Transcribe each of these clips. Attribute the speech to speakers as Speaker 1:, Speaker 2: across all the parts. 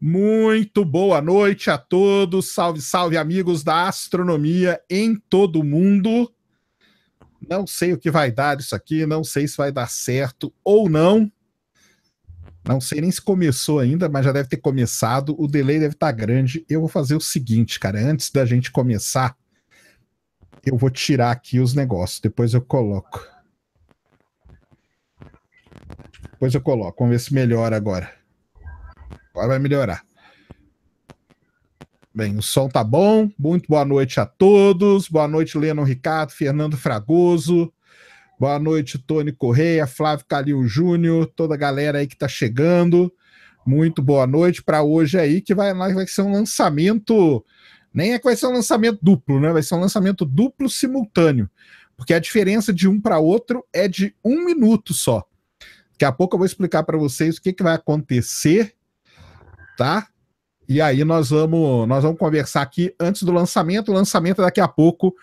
Speaker 1: Muito boa noite a todos. Salve, salve, amigos da astronomia em todo mundo. Não sei o que vai dar isso aqui, não sei se vai dar certo ou não. Não sei nem se começou ainda, mas já deve ter começado. O delay deve estar tá grande. Eu vou fazer o seguinte, cara, antes da gente começar, eu vou tirar aqui os negócios, depois eu coloco. Depois eu coloco, vamos ver se melhora agora. Agora vai melhorar. Bem, o som tá bom. Muito boa noite a todos. Boa noite, Leno Ricardo, Fernando Fragoso. Boa noite, Tony Correia, Flávio Calil Júnior, toda a galera aí que tá chegando. Muito boa noite para hoje aí, que vai, vai ser um lançamento. Nem é que vai ser um lançamento duplo, né? Vai ser um lançamento duplo simultâneo. Porque a diferença de um para outro é de um minuto só. Daqui a pouco eu vou explicar para vocês o que, que vai acontecer tá? E aí nós vamos, nós vamos conversar aqui antes do lançamento. O lançamento é daqui a pouco,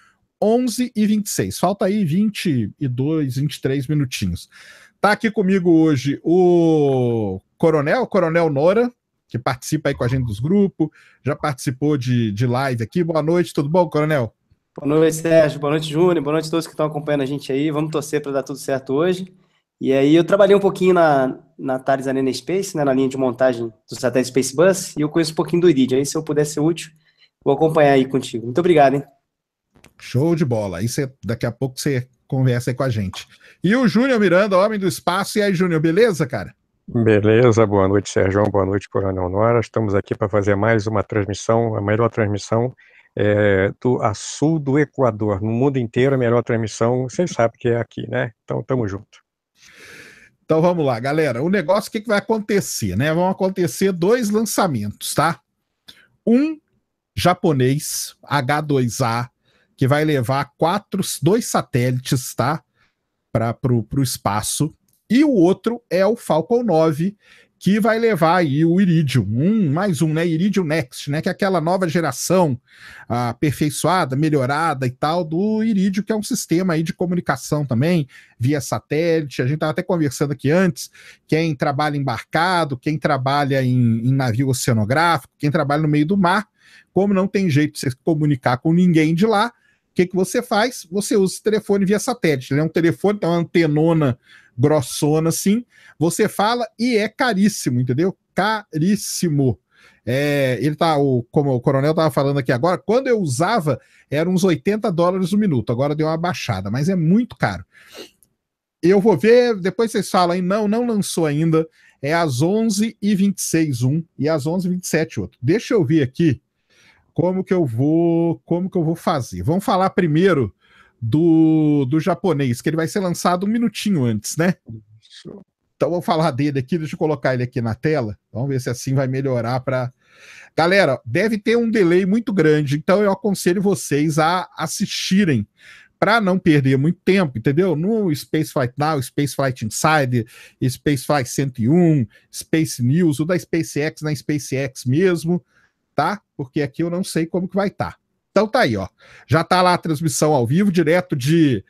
Speaker 1: 11 e 26. Falta aí 22, 23 minutinhos. Tá aqui comigo hoje o Coronel, Coronel Nora, que participa aí com a gente dos grupos, já participou de, de live aqui. Boa noite, tudo bom, Coronel?
Speaker 2: Boa noite, Sérgio. Boa noite, Júnior. Boa noite a todos que estão acompanhando a gente aí. Vamos torcer para dar tudo certo hoje. E aí eu trabalhei um pouquinho na, na Thales Arena Space, né, na linha de montagem do satélite Space Bus, e eu conheço um pouquinho do Iridium. Aí se eu puder ser útil, vou acompanhar aí contigo. Muito obrigado, hein?
Speaker 1: Show de bola. Aí daqui a pouco você conversa aí com a gente. E o Júnior Miranda, homem do espaço. E aí, Júnior, beleza, cara?
Speaker 3: Beleza, boa noite, Sérgio. Boa noite, Coronel Nora. Estamos aqui para fazer mais uma transmissão, a melhor transmissão é, do a sul do Equador. No mundo inteiro, a melhor
Speaker 1: transmissão, vocês sabem que é aqui, né? Então, tamo junto. Então vamos lá, galera. O negócio, o que, que vai acontecer, né? Vão acontecer dois lançamentos, tá? Um japonês, H2A, que vai levar quatro, dois satélites, tá? Para o espaço. E o outro é o Falcon 9, que vai levar aí o Iridium, um, mais um, né? Iridium Next, né? Que é aquela nova geração ah, aperfeiçoada, melhorada e tal do Iridium, que é um sistema aí de comunicação também, via satélite. A gente estava até conversando aqui antes, quem trabalha embarcado, quem trabalha em, em navio oceanográfico, quem trabalha no meio do mar, como não tem jeito de se comunicar com ninguém de lá, o que, que você faz? Você usa o telefone via satélite. Ele é um telefone, tem uma antenona grossona assim, você fala e é caríssimo, entendeu? Caríssimo. É, ele tá, o, como o coronel tava falando aqui agora, quando eu usava era uns 80 dólares o minuto, agora deu uma baixada, mas é muito caro. Eu vou ver, depois vocês falam aí, não, não lançou ainda, é às 11h26 um e às 11h27 outro. Deixa eu ver aqui como que eu vou, como que eu vou fazer. Vamos falar primeiro do, do japonês, que ele vai ser lançado um minutinho antes, né? Então vou falar dele aqui, deixa eu colocar ele aqui na tela. Vamos ver se assim vai melhorar para. Galera, deve ter um delay muito grande, então eu aconselho vocês a assistirem para não perder muito tempo, entendeu? No Space Flight Now, Space Flight Insider, Space Flight 101, Space News, o da SpaceX na SpaceX mesmo, tá? Porque aqui eu não sei como que vai estar. Tá. Então tá aí, ó. Já tá lá a transmissão ao vivo, direto de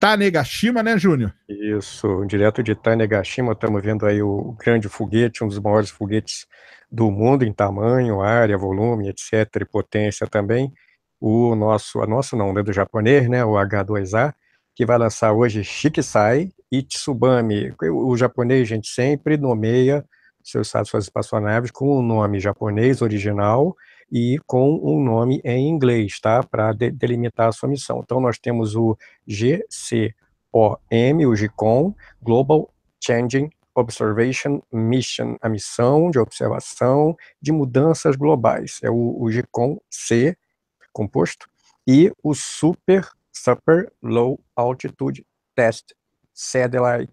Speaker 1: Tanegashima, né, Júnior?
Speaker 3: Isso, direto de Tanegashima, estamos vendo aí o grande foguete, um dos maiores foguetes do mundo em tamanho, área, volume, etc, e potência também. O nosso, a nossa não, né, do japonês, né, o H2A, que vai lançar hoje Shikisai e Tsubami. O, o japonês, gente, sempre nomeia seus suas espaçonaves com o um nome japonês original e com um nome em inglês, tá? Para de delimitar a sua missão. Então, nós temos o GCOM, o GCOM, Global Changing Observation Mission, a missão de observação de mudanças globais. É o, o GCOM-C, composto, e o Super, Super Low Altitude Test Satellite,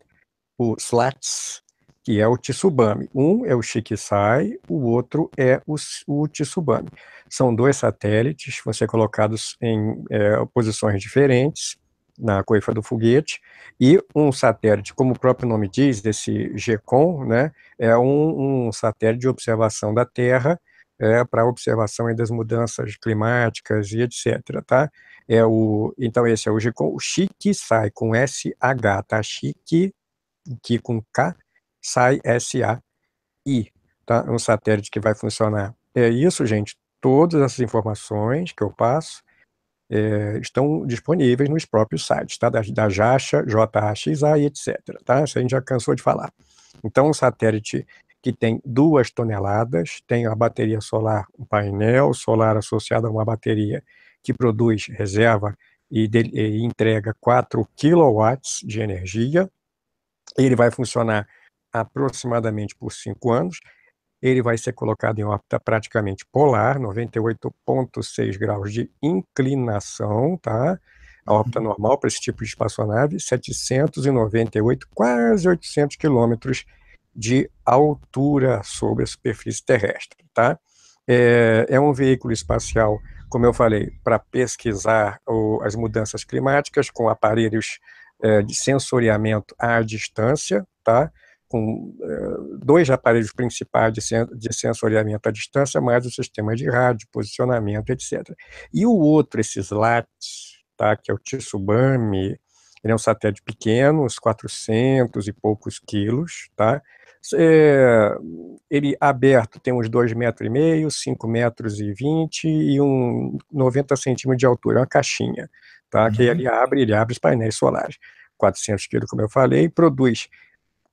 Speaker 3: o SLATS, que é o Tsubame. Um é o Shikisai, o outro é o, o Tsubame. São dois satélites, vão ser colocados em é, posições diferentes na coifa do foguete, e um satélite, como o próprio nome diz, desse GECOM, né, é um, um satélite de observação da Terra, é, para observação das mudanças climáticas e etc. Tá? É o, então, esse é o GECOM, o Shikisai, com SH, tá? Shiki, que com K, SAI-SAI, tá? É um satélite que vai funcionar. É isso, gente. Todas essas informações que eu passo é, estão disponíveis nos próprios sites, tá? da, da JAXA, JAXA e etc. Tá? Isso a gente já cansou de falar. Então, um satélite que tem duas toneladas, tem a bateria solar, um painel solar associado a uma bateria que produz reserva e, de, e entrega 4 kW de energia. Ele vai funcionar aproximadamente por cinco anos. Ele vai ser colocado em órbita praticamente polar, 98,6 graus de inclinação, tá? A uhum. órbita normal para esse tipo de espaçonave, 798, quase 800 quilômetros de altura sobre a superfície terrestre, tá? É, é, um veículo espacial, como eu falei, para pesquisar o, as mudanças climáticas com aparelhos é, de sensoriamento à distância, tá? com é, dois aparelhos principais de, sensoriamento à distância, mais o sistema de rádio, posicionamento, etc. E o outro, esse SLAT, tá, que é o Tsubame, ele é um satélite pequeno, uns 400 e poucos quilos, tá? É, ele é aberto tem uns 2,5 metros, 5 metros e 20 e um 90 centímetros de altura, uma caixinha, tá? Uhum. Que ele abre, ele abre os painéis solares. 400 quilos, como eu falei, produz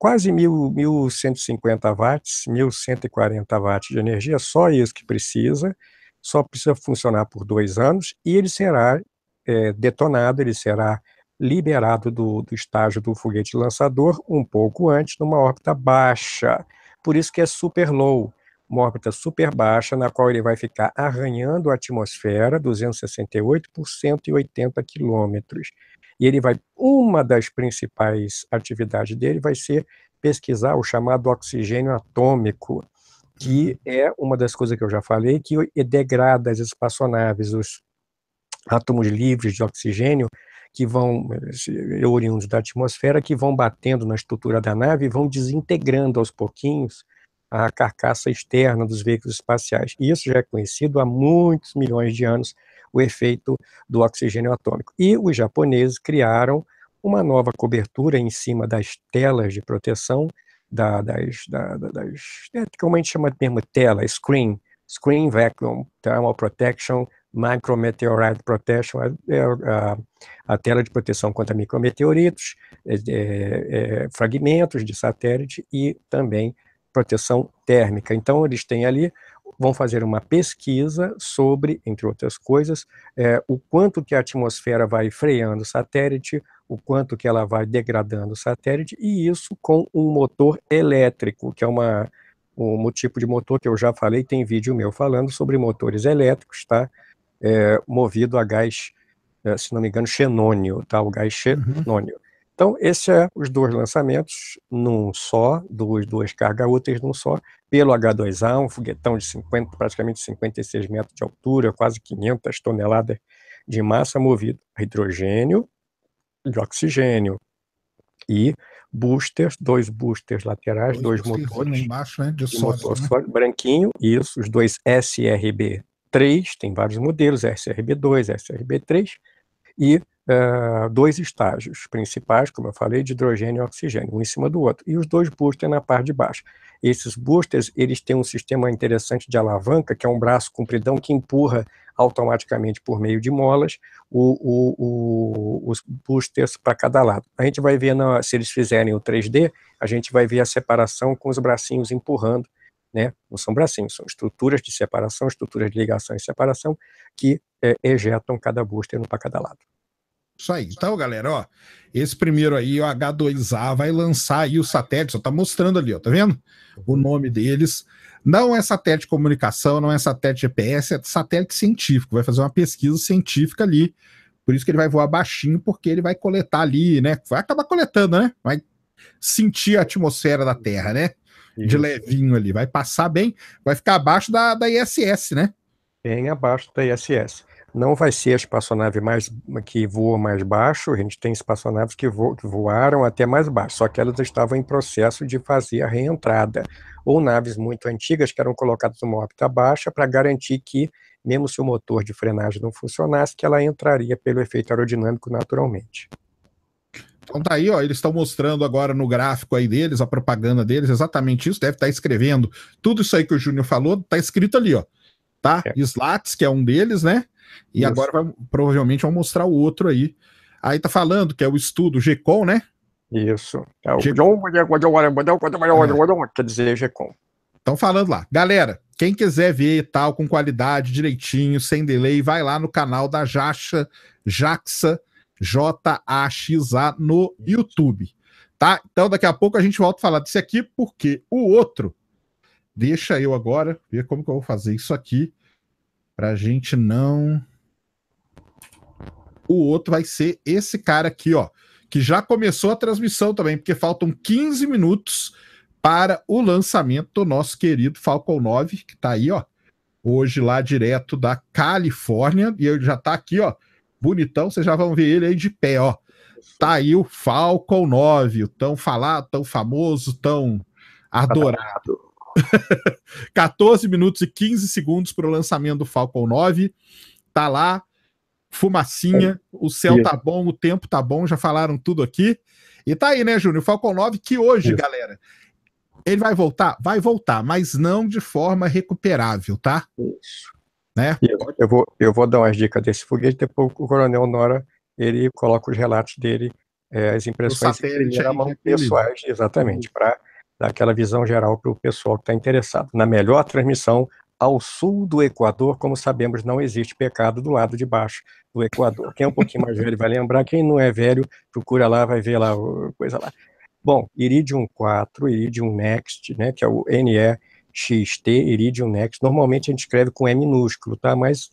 Speaker 3: quase 1.150 watts, 1.140 watts de energia, só isso que precisa, só precisa funcionar por dois anos e ele será é, detonado, ele será liberado do, do estágio do foguete lançador um pouco antes, numa órbita baixa. Por isso que é super low, uma órbita super baixa, na qual ele vai ficar arranhando a atmosfera, 268 por 180 quilômetros. E ele vai, uma das principais atividades dele vai ser pesquisar o chamado oxigênio atômico, que é uma das coisas que eu já falei, que degrada as espaçonaves, os átomos livres de oxigênio, que vão, oriundos da atmosfera, que vão batendo na estrutura da nave e vão desintegrando aos pouquinhos a carcaça externa dos veículos espaciais. Isso já é conhecido há muitos milhões de anos o efeito do oxigênio atômico. E os japoneses criaram uma nova cobertura em cima das telas de proteção, da, das, da, das é, como a gente chama mesmo tela, screen, screen vacuum, thermal protection, micrometeorite protection, a, é, a, a, tela de proteção contra micrometeoritos, é, é, é, fragmentos de satélite e também proteção térmica. Então eles têm ali vão fazer uma pesquisa sobre, entre outras coisas, é, o quanto que a atmosfera vai freando o satélite, o quanto que ela vai degradando o satélite, e isso com um motor elétrico, que é uma, um tipo de motor que eu já falei, tem vídeo meu falando sobre motores elétricos, tá? É, movido a gás, é, se não me engano, xenônio, tá? O gás uhum. xenônio. Então, esses são é os dois lançamentos num só, duas, duas cargas úteis num só, pelo H2A, um foguetão de 50, praticamente 56 metros de altura, quase 500 toneladas de massa movido a hidrogênio de oxigênio e boosters, dois boosters laterais, dois, dois
Speaker 1: motores embaixo, né, de sólido,
Speaker 3: motor né? branquinho, isso, os dois SRB3, tem vários modelos, SRB2, SRB3 e eh, dois estágios principais, como eu falei, de hidrogênio e oxigênio, um em cima do outro, e os dois boosters na parte de baixo. Esses boosters, eles têm um sistema interessante de alavanca, que é um braço compridão que empurra automaticamente por meio de molas o, o, o, os boosters para cada lado. A gente vai ver, na, se eles fizerem o 3D, a gente vai ver a separação com os bracinhos empurrando, né? não são bracinhos, são estruturas de separação, estruturas de ligação e
Speaker 1: separação que é, ejetam cada booster para cada lado. Isso aí. Então, galera, ó, esse primeiro aí, o H2A, vai lançar aí o satélite, só tá mostrando ali, ó, tá vendo? O nome deles. Não é satélite de comunicação, não é satélite GPS, é satélite científico. Vai fazer uma pesquisa científica ali. Por isso que ele vai voar baixinho, porque ele vai coletar ali, né? Vai acabar coletando, né? Vai sentir a atmosfera da Terra, né? Isso. De levinho ali. Vai passar bem, vai ficar abaixo da, da ISS, né? Bem
Speaker 3: abaixo da ISS. Não vai ser a espaçonave mais, que voa mais baixo, a gente tem espaçonaves que, vo, que voaram até mais baixo, só que elas estavam em processo de fazer a reentrada, ou naves muito antigas que eram colocadas numa órbita baixa para garantir que, mesmo se o motor de frenagem não funcionasse, que ela entraria pelo efeito aerodinâmico naturalmente.
Speaker 1: Então tá aí, ó, eles estão mostrando agora no gráfico aí deles, a propaganda deles, exatamente isso, deve estar tá escrevendo. Tudo isso aí que o Júnior falou, tá escrito ali, ó tá? É. Slats, que é um deles, né? E Isso. agora vai, provavelmente vão mostrar o outro aí. Aí tá falando que é o estudo GECOM, né? Isso. É o G...
Speaker 3: é. quer
Speaker 1: dizer GECOM. Estão falando lá. Galera, quem quiser ver tal com qualidade, direitinho, sem delay, vai lá no canal da Jaxa, Jaxa, J-A-X-A, no YouTube. Tá? Então daqui a pouco a gente volta a falar desse aqui, porque o outro Deixa eu agora ver como que eu vou fazer isso aqui pra gente não... O outro vai ser esse cara aqui, ó, que já começou a transmissão também, porque faltam 15 minutos para o lançamento do nosso querido Falcon 9, que está aí, ó, hoje lá direto da Califórnia, e ele já está aqui, ó, bonitão, vocês já vão ver ele aí de pé, ó. Tá aí o Falcon 9, o tão falado, tão famoso, tão adorado. 14 minutos e 15 segundos para o lançamento do Falcon 9. Tá lá, fumacinha, o céu tá bom, o tempo tá bom, já falaram tudo aqui. E tá aí, né, Júnior? Falcon 9 que hoje, Isso. galera, ele vai voltar? Vai voltar, mas não de forma recuperável, tá? Isso. Né?
Speaker 3: Eu, vou, eu vou dar umas dicas desse foguete, depois o Coronel Nora ele coloca os relatos dele, é, as impressões em primeira mão né, pessoais, exatamente, para dar aquela visão geral para o pessoal que está interessado. Na melhor transmissão, ao sul do Equador, como sabemos, não existe pecado do lado de baixo do Equador. Quem é um pouquinho mais velho vai lembrar, quem não é velho, procura lá, vai ver lá, coisa lá. Bom, Iridium 4, Iridium Next, né, que é o NEXT, Iridium Next, normalmente a gente escreve com E minúsculo, tá? Mas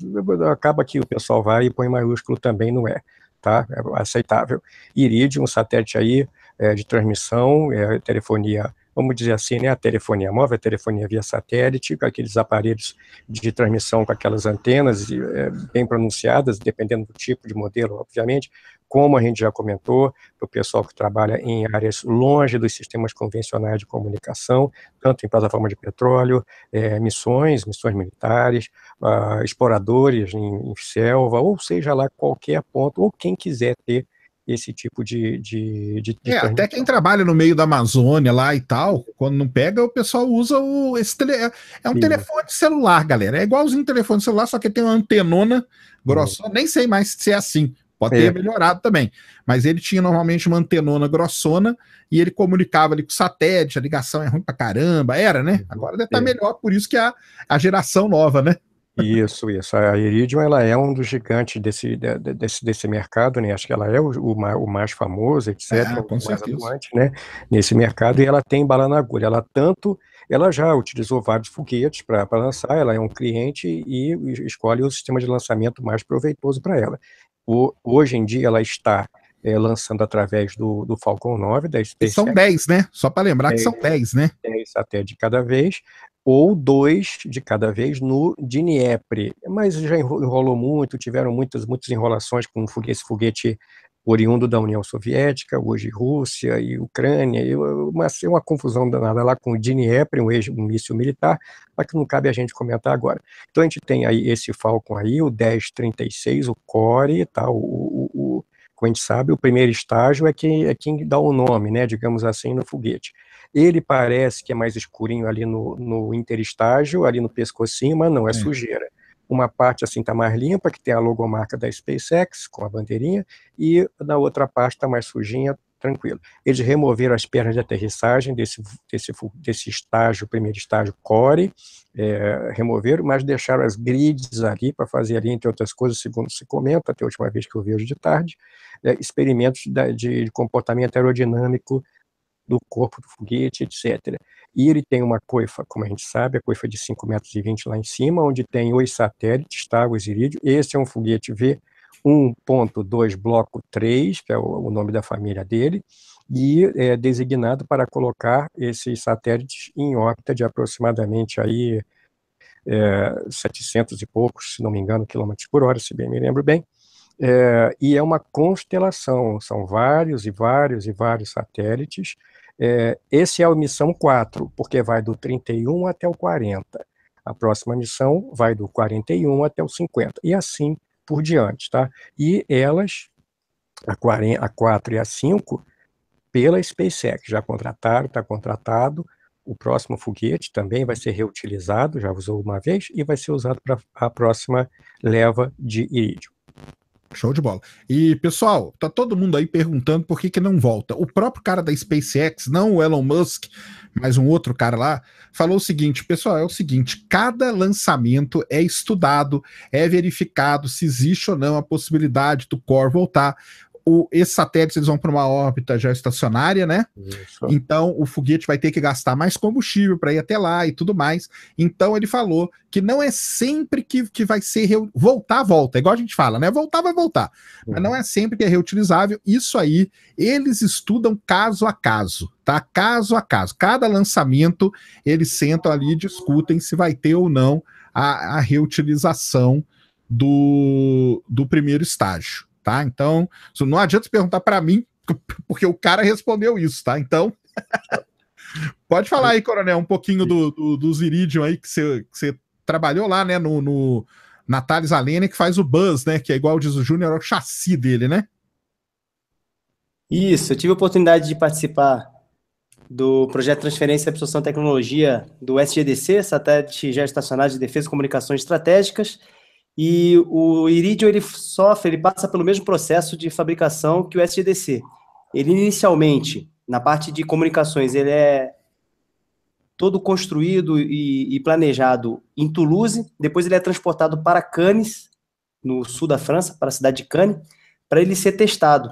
Speaker 3: acaba que o pessoal vai e põe maiúsculo também não é, tá? É aceitável. Iridium, satélite aí é, de transmissão, é, telefonia vamos dizer assim, né, a telefonia móvel, a telefonia via satélite, com aqueles aparelhos de transmissão com aquelas antenas é, bem pronunciadas, dependendo do tipo de modelo, obviamente, como a gente já comentou, para o pessoal que trabalha em áreas longe dos sistemas convencionais de comunicação, tanto em plataforma de petróleo, é, missões, missões militares, ah, exploradores em, em selva, ou seja lá qualquer ponto, ou quem quiser ter esse tipo
Speaker 1: de. de, de é, até quem trabalha no meio da Amazônia lá e tal, quando não pega, o pessoal usa o, esse tele, é, é um Sim. telefone celular, galera. É igualzinho um telefone celular, só que tem uma antenona grossona, é. Uhum. nem sei mais se é assim. Pode ter é. melhorado também. Mas ele tinha normalmente uma antenona grossona e ele comunicava ali com satélite, a ligação é ruim pra caramba, era, né? Uhum. Agora deve estar tá é. melhor, por isso que a, a
Speaker 3: geração nova, né? Isso, isso. A Iridium ela é um dos gigantes desse, desse, desse mercado, né? Acho que ela é o, o mais famoso, etc. É, com mais certeza. atuante, né? Nesse mercado e ela tem bala na agulha. Ela tanto, ela já utilizou vários foguetes para lançar. Ela é um cliente e escolhe o sistema de lançamento mais proveitoso para ela. O, hoje em dia ela está é, lançando através do, do Falcon 9 da SpaceX. São 10,
Speaker 1: né? Só para lembrar 10, que são 10, é, né?
Speaker 3: 10 é, até de cada vez ou dois de cada vez no Dnieper. Mas já enrolou muito, tiveram muitas, muitas enrolações com esse foguete oriundo da União Soviética, hoje Rússia e Ucrânia, mas uh, uma, assim, uma confusão danada lá com o Dnieper, um ex-míssil militar, mas que não cabe a gente comentar agora. Então a gente tem aí esse Falcon aí, o 1036, o Core, tá, o, o, o como a gente sabe, o primeiro estágio é quem, é quem dá o nome, né, digamos assim, no foguete. Ele parece que é mais escurinho ali no, no interestágio, ali no pescocinho, mas não, é, é. sujeira. Uma parte assim está mais limpa, que tem a logomarca da SpaceX, com a bandeirinha, e na outra parte está mais sujinha, tranquilo. Eles removeram as pernas de aterrissagem desse, desse, desse estágio, primeiro estágio core, é, removeram, mas deixaram as grids ali para fazer ali, entre outras coisas, segundo se comenta, até a última vez que eu vi hoje de tarde, é, experimentos de comportamento aerodinâmico do corpo do foguete, etc. E ele tem uma coifa, como a gente sabe, a coifa de 5,20 metros lá em cima, onde tem os satélites, Tagus tá? e Iridio. Esse é um foguete V 1.2 bloco 3, que é o, nome da família dele, e é designado para colocar esses satélites em órbita de aproximadamente aí é, 700 e poucos, se não me engano, quilômetros por hora, se bem me lembro bem, é, e é uma constelação, são vários e vários e vários satélites. É, esse é a missão 4, porque vai do 31 até o 40. A próxima missão vai do 41 até o 50, e assim por diante, tá? E elas, a, a 4 e a 5, pela SpaceX, já contrataram, está contratado, o próximo foguete também vai ser reutilizado, já usou uma vez, e vai ser usado para a próxima
Speaker 1: leva de irídio. Show de bola. E, pessoal, tá todo mundo aí perguntando por que, que não volta. O próprio cara da SpaceX, não o Elon Musk, mas um outro cara lá, falou o seguinte: pessoal, é o seguinte: cada lançamento é estudado, é verificado se existe ou não a possibilidade do core voltar o, esses satélites eles vão para uma órbita já estacionária, né? Isso. Então o foguete vai ter que gastar mais combustível para ir até lá e tudo mais. Então ele falou que não é sempre que, que vai ser reu... voltar, volta, é igual a gente fala, né? Voltar vai voltar. Uhum. Mas não é sempre que é reutilizável. Isso aí eles estudam caso a caso, tá? Caso a caso. Cada lançamento eles sentam ali e discutem se vai ter ou não a, a reutilização do, do primeiro estágio tá? Então, não adianta você perguntar para mim, porque o cara respondeu isso, tá? Então, pode falar aí, Coronel, um pouquinho do, do, do Ziridium aí, que você, que você trabalhou lá, né, no, no na Thales Alenia, que faz o Buzz, né, que é igual diz o Júnior, é o chassi dele, né?
Speaker 2: Isso, eu tive a oportunidade de participar do projeto Transferência e Absorção Tecnologia do SGDC, Satélite Geoestacionário de Defesa e Comunicações Estratégicas, e o irídio ele sofre, ele passa pelo mesmo processo de fabricação que o SGDC. Ele inicialmente, na parte de comunicações, ele é todo construído e, e planejado em Toulouse, depois ele é transportado para Cannes, no sul da França, para a cidade de Cannes, para ele ser testado.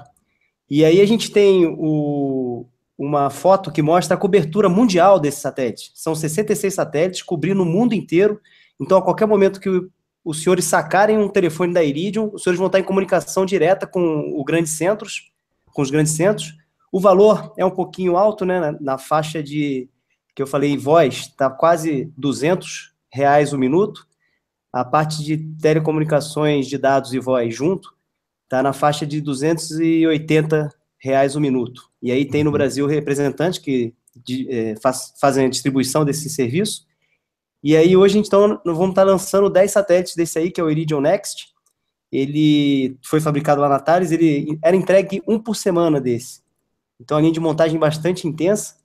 Speaker 2: E aí a gente tem o, uma foto que mostra a cobertura mundial desse satélite. São 66 satélites cobrindo o mundo inteiro. Então, a qualquer momento que o os senhores sacarem um telefone da Iridium, os senhores vão estar em comunicação direta com o grandes centros, com os grandes centros. O valor é um pouquinho alto, né? Na, na faixa de que eu falei em voz, está quase 200 reais o minuto. A parte de telecomunicações de dados e voz junto está na faixa de 280 reais o minuto. E aí tem no uhum. Brasil representantes que de, eh, faz, fazem a distribuição desse serviço e aí hoje a então vamos estar lançando 10 satélites desse aí, que é o Iridium Next. Ele foi fabricado lá na Thales, ele era entregue um por semana desse. Então a linha de montagem bastante intensa.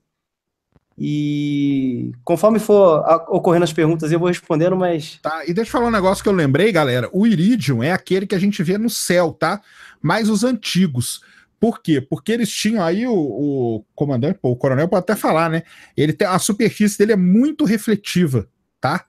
Speaker 2: E conforme for ocorrendo as perguntas, eu vou respondendo, mas. Tá, e deixa eu falar um negócio que eu lembrei, galera.
Speaker 1: O Iridium é aquele que a gente vê no céu, tá? Mas os antigos. Por quê? Porque eles tinham aí o, o comandante, o coronel pode até falar, né? Ele tem, a superfície dele é muito refletiva tá?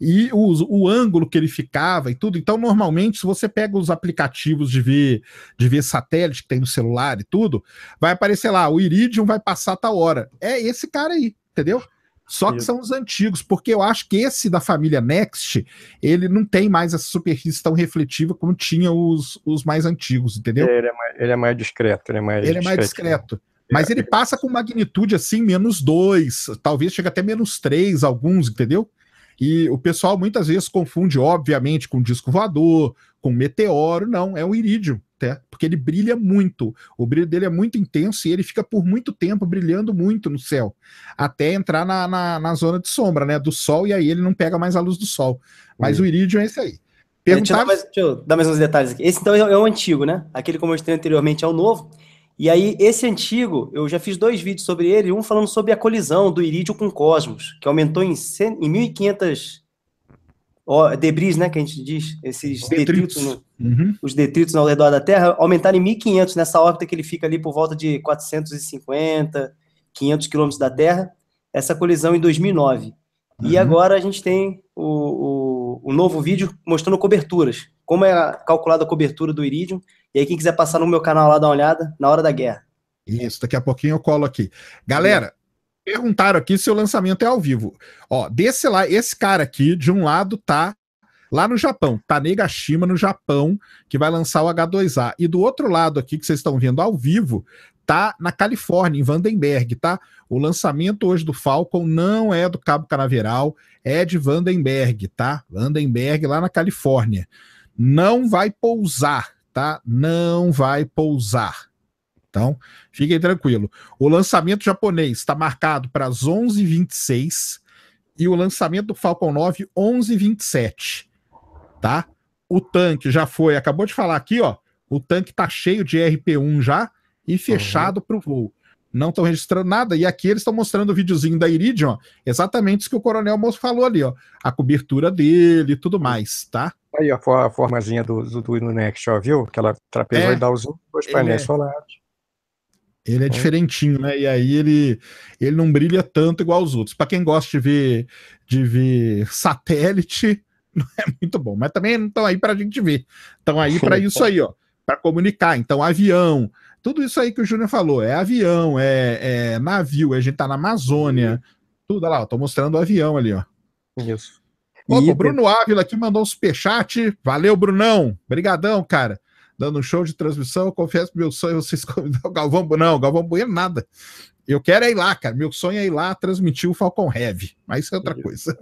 Speaker 1: E o, o ângulo que ele ficava e tudo. Então, normalmente, se você pega os aplicativos de ver, de ver satélite que tem no celular e tudo, vai aparecer lá, o Iridium vai passar tal hora. É esse cara aí, entendeu? Só que são os antigos, porque eu acho que esse da família Next, ele não tem mais essa superfície tão refletiva como tinha os, os mais antigos, entendeu? É,
Speaker 3: ele é mais, ele é mais discreto, ele é mais Ele discreto. é mais
Speaker 1: discreto. Mas é. ele passa com magnitude assim, menos dois talvez chegue até menos três alguns, entendeu? E o pessoal muitas vezes confunde, obviamente, com disco voador, com meteoro, não, é um irídio, até, né? porque ele brilha muito. O brilho dele é muito intenso e ele fica por muito tempo brilhando muito no céu, até entrar na, na, na zona de sombra, né, do sol, e aí ele não pega mais a luz do sol. Mas uhum. o irídio é esse
Speaker 2: aí. Perguntar... É, deixa, eu mais, deixa eu dar mais uns detalhes aqui. Esse então é o é antigo, né? Aquele, como eu mostrei anteriormente, é o novo. E aí, esse antigo, eu já fiz dois vídeos sobre ele, um falando sobre a colisão do irídio com Cosmos, que aumentou em, 100, em 1500 debris, né, que a gente diz, esses detritos, detritos no, uhum. os detritos ao redor da Terra, aumentaram em 1500 nessa órbita que ele fica ali por volta de 450, 500 quilômetros da Terra, essa colisão em 2009. Uhum. E agora a gente tem o, o, o novo vídeo mostrando coberturas, como é calculada a cobertura do irídio, e aí, quem quiser passar no meu canal lá, dá uma olhada, na hora da guerra.
Speaker 1: Isso, daqui a pouquinho eu colo aqui. Galera, é. perguntaram aqui se o lançamento é ao vivo. Ó, desse lá, esse cara aqui, de um lado, tá lá no Japão, tá Negashima no Japão, que vai lançar o H2A. E do outro lado aqui, que vocês estão vendo ao vivo, tá na Califórnia, em Vandenberg, tá? O lançamento hoje do Falcon não é do Cabo Canaveral, é de Vandenberg, tá? Vandenberg, lá na Califórnia. Não vai pousar, tá? Não vai pousar. Então, fiquem tranquilo. O lançamento japonês está marcado para as 11h26 e o lançamento do Falcon 9, 11h27, tá? O tanque já foi, acabou de falar aqui, ó. O tanque tá cheio de RP1 já e uhum. fechado uhum. para o voo. Não estão registrando nada. E aqui eles estão mostrando o videozinho da Iridium, ó, exatamente isso que o Coronel Moço falou ali, ó. A cobertura dele e tudo mais, tá? Aí a, for, a formazinha do, do, do Next, ó, viu? Aquela trapezoidal é, os dois painéis é, solares. Ele é diferentinho, né? E aí ele, ele não brilha tanto igual os outros. Para quem gosta de ver, de ver satélite, não é muito bom. Mas também não estão aí para a gente ver. Estão aí para isso aí, ó. Para comunicar. Então, avião, tudo isso aí que o Júnior falou. É avião, é, é navio, a gente tá na Amazônia. Uhum. Tudo, olha lá, ó, tô mostrando o avião ali, ó. Isso o Bruno Ávila aqui mandou um superchat. Valeu, Brunão. Obrigadão, cara. Dando um show de transmissão. Eu confesso que meu sonho é vocês convidar o Galvão Bueno. Galvão Bueno nada. Eu quero é ir lá, cara. Meu sonho é ir lá transmitir o Falcon Heavy. Mas isso é outra coisa.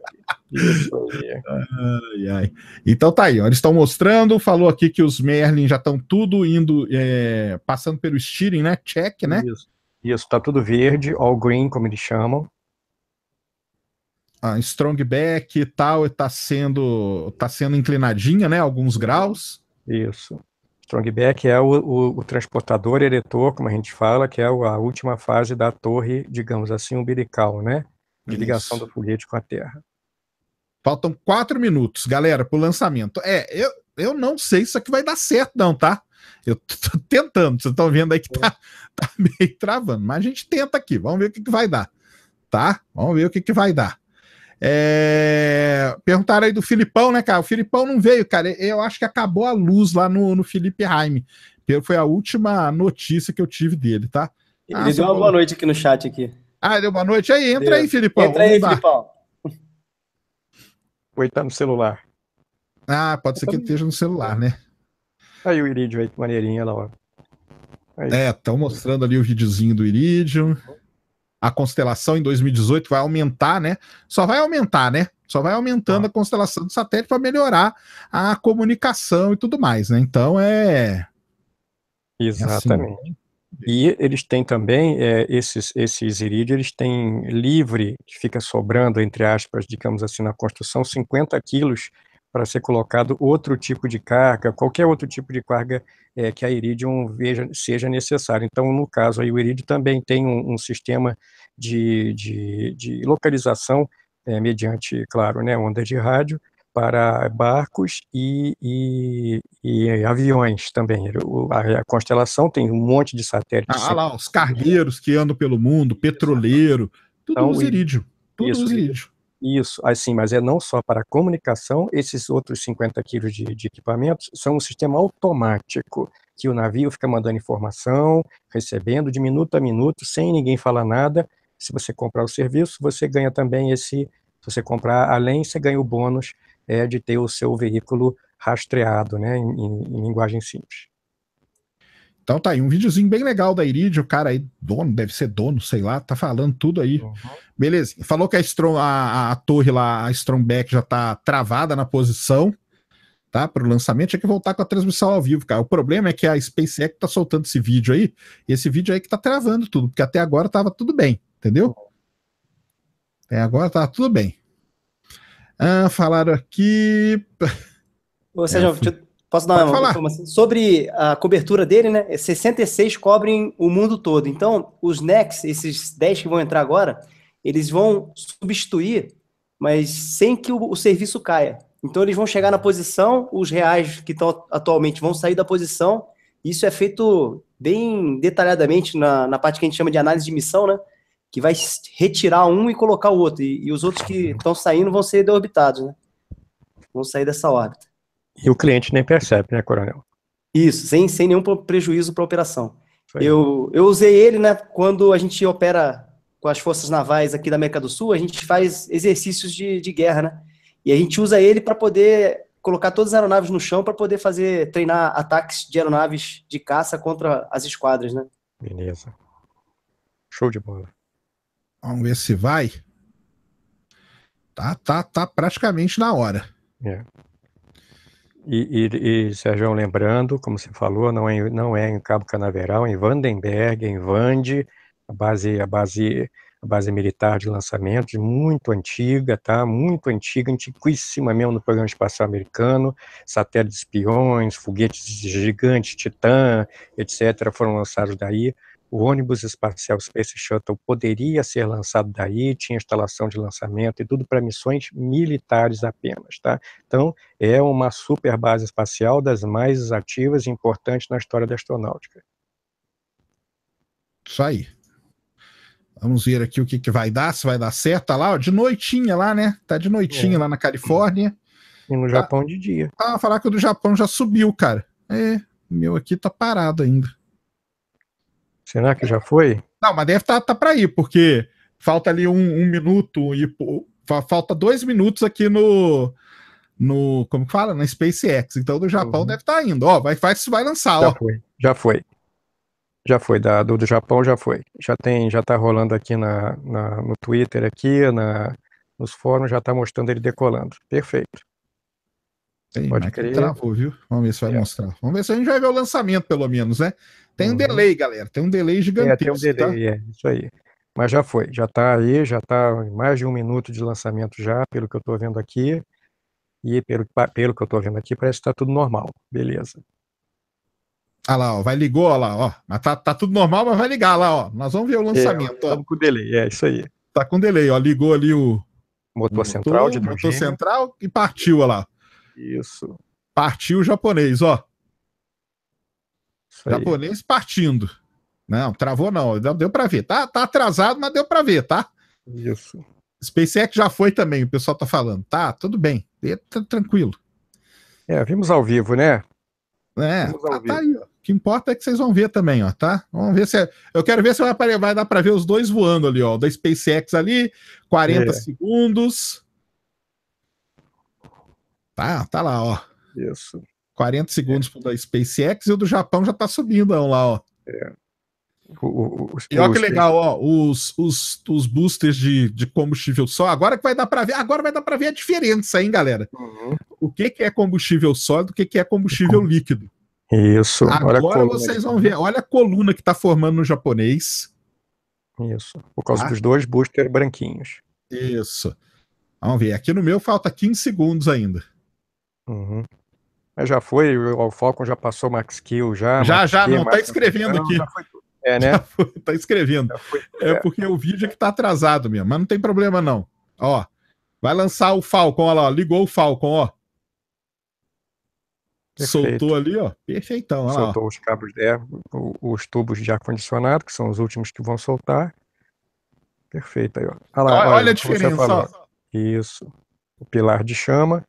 Speaker 1: ai, ai. Então tá aí, ó. Eles estão mostrando, falou aqui que os Merlin já estão tudo indo, é, passando pelo steering, né? Check, né? Isso. Isso, tá tudo verde, all green, como eles chamam a Strongback e tal está sendo, tá sendo inclinadinha, né? Alguns graus. Isso. Strongback é o, o, o, transportador eretor, como a
Speaker 3: gente fala, que é a última fase da torre, digamos assim, umbilical, né? De Isso. ligação do
Speaker 1: foguete com a Terra. Faltam quatro minutos, galera, para o lançamento. É, eu, eu não sei se isso aqui vai dar certo, não, tá? Eu tô tentando, vocês estão vendo aí que tá, tá meio travando, mas a gente tenta aqui, vamos ver o que, que vai dar, tá? Vamos ver o que, que vai dar. É... Perguntaram aí do Filipão, né, cara? O Filipão não veio, cara. Eu acho que acabou a luz lá no, no Felipe Raime. Foi a última notícia que eu tive dele, tá? Ele ah, deu uma boa
Speaker 2: noite aqui no chat aqui. Ah, deu boa noite aí. Entra aí, Filipão. Entra aí, Filipão.
Speaker 1: Oi, tá no celular. Ah, pode eu ser que tá ele esteja no celular, né? Aí o Iridium aí, maneirinha lá, ó. Aí. É, estão mostrando ali o videozinho do Iridium a constelação em 2018 vai aumentar, né? Só vai aumentar, né? Só vai aumentando ah. a constelação do satélite para melhorar a comunicação e tudo mais, né? Então é.
Speaker 3: Exatamente. É assim. E eles têm também, é, esses, esses irídeos, eles têm livre, que fica sobrando, entre aspas, digamos assim, na construção, 50 quilos para ser colocado outro tipo de carga, qualquer outro tipo de carga é, que a Iridium veja, seja necessária. Então, no caso, aí, o Iridium também tem um, um sistema de, de, de localização, é, mediante, claro, né, ondas de rádio, para barcos e, e, e, aviões também. a, constelação tem um monte de satélites. Ah, lá,
Speaker 1: os cargueiros que andam pelo mundo, petroleiro, tudo então, usa Tudo isso, usa
Speaker 3: isso, assim, mas é não só para comunicação, esses outros 50 quilos de, de, equipamentos são um sistema automático, que o navio fica mandando informação, recebendo de minuto a minuto, sem ninguém falar nada. Se você comprar o serviço, você ganha também esse. Se você comprar além, você ganha o bônus é, de ter o seu veículo rastreado,
Speaker 1: né, em, em, em linguagem simples. Então tá aí, um videozinho bem legal da Irid, o cara aí, dono, deve ser dono, sei lá, tá falando tudo aí. Uhum. Beleza, falou que a, Strom, a, a, torre lá, a Strombeck já tá travada na posição, tá, pro lançamento, tinha que voltar com a transmissão ao vivo, cara. O problema é que a SpaceX tá soltando esse vídeo aí, esse vídeo aí que tá travando tudo, porque até agora tava tudo bem, entendeu? Até agora tá tudo bem. Ah, falaram aqui...
Speaker 2: Você é, já... Fui... Posso dar Pode uma falar. informação? Sobre a cobertura dele, né? 66 cobrem o mundo todo. Então, os Nex, esses 10 que vão entrar agora, eles vão substituir, mas sem que o, o serviço caia. Então, eles vão chegar na posição, os reais que estão atualmente vão sair da posição. Isso é feito bem detalhadamente na, na parte que a gente chama de análise de missão, né? Que vai retirar um e colocar o outro. E, e os outros que estão saindo vão ser deorbitados, né? Vão sair dessa órbita
Speaker 3: e o cliente nem percebe, né, coronel?
Speaker 2: Isso, sem, sem nenhum prejuízo para a operação. Eu, eu usei ele né, quando a gente opera com as forças navais aqui da América do Sul, a gente faz exercícios de, de guerra, né? E a gente usa ele para poder colocar todas as aeronaves no chão para poder fazer treinar ataques de aeronaves de caça contra as esquadras, né?
Speaker 1: Beleza. Show de bola. Vamos ver se vai. Tá, tá, tá praticamente na hora. É. E,
Speaker 3: e, e Sérgio, lembrando, como você falou, não é, não é em Cabo Canaveral, é em Vandenberg, é em Vande, a base, a base, a base militar de lançamentos, muito antiga, tá? Muito antiga, antiquíssima mesmo no programa espacial americano. Satélites espiões, foguetes gigantes, Titã, etc., foram lançados daí o ônibus espacial Space Shuttle poderia ser lançado daí, tinha instalação de lançamento e tudo para missões militares apenas, tá? Então, é uma super base espacial das mais ativas e importantes na história da astronáutica.
Speaker 1: Isso aí. Vamos ver aqui o que, que vai dar, se vai dar certo. Tá lá, ó, de noitinha lá, né? Tá de noitinha é. lá na Califórnia. E no tá. Japão tá, de dia. Ah, falar que o do Japão já subiu, cara. É, o meu aqui tá parado ainda. Será que já foi? Não, mas deve estar tá, tá para ir, porque falta ali um, um minuto e pô, falta dois minutos aqui no no como que fala na SpaceX. Então do Japão uhum. deve estar tá indo. Ó, vai vai vai lançar. Já ó.
Speaker 3: foi, já foi, já foi da, do, do Japão já foi. Já tem já está rolando aqui na, na, no Twitter aqui na nos fóruns já está mostrando ele decolando. Perfeito.
Speaker 1: Tem, Pode crer. Travou, viu? Vamos ver se vai é. mostrar. Vamos ver se a gente vai ver o lançamento, pelo menos, né? Tem um uhum. delay, galera. Tem um delay gigantesco. É, tem um tá? delay, tá?
Speaker 3: é. Isso aí. Mas já foi. Já tá aí, já tá mais de um minuto de lançamento já, pelo que eu tô vendo aqui. E pelo, pelo que eu tô vendo aqui, parece que tá tudo
Speaker 1: normal. Beleza. Ah lá, ó, vai ligou, ó lá, ó. Mas tá, tá tudo normal, mas vai ligar lá, ó. Nós vamos ver o é, lançamento. É, estamos com delay, é isso aí. Tá com delay, ó. Ligou ali o motor, motor central de motor central e partiu, olha lá. Isso. Partiu o japonês, ó. Japonês partindo. Não, travou não, deu para ver. Tá, tá atrasado, mas deu para ver, tá? Isso. SpaceX já foi também, o pessoal tá falando. Tá, tudo bem, tá tranquilo. É, vimos ao vivo, né? É, tá, tá aí, ó. O que importa é que vocês vão ver também, ó, tá? Vamos ver se. É... Eu quero ver se vai, vai dar para ver os dois voando ali, ó. Da SpaceX ali, 40 é. segundos. Tá, tá lá, ó. Isso. 40 segundos pro da SpaceX e o do Japão já tá subindo lá, ó. É. O, e olha que legal, ó, os, os, os boosters de, de combustível só, agora que vai dar para ver, agora vai dar para ver a diferença, hein, galera? Uhum. O que, que é combustível sólido, o que, que é combustível líquido. Isso. Agora vocês vão ver, olha a coluna que está formando no japonês. Isso, por causa ah. dos dois boosters branquinhos. Isso. Vamos ver, aqui no meu falta 15 segundos ainda. Uhum. Mas é, já foi, o Falcon já passou Max Kill, já. Já, Max já, não, tá Max tá escrevendo aqui. é, né? Foi, tá escrevendo. Foi, é, é, porque o vídeo é que tá atrasado mesmo, mas não tem problema não. Ó, vai lançar o Falcon, olha lá, ligou o Falcon, ó. Perfeito. Soltou ali, ó. Perfeitão. Ó. Soltou
Speaker 3: os cabos, dela
Speaker 1: os tubos de ar-condicionado,
Speaker 3: que são os últimos que vão soltar. Perfeito aí, ó. Olha, lá, olha, olha a diferença. Isso. O pilar de chama.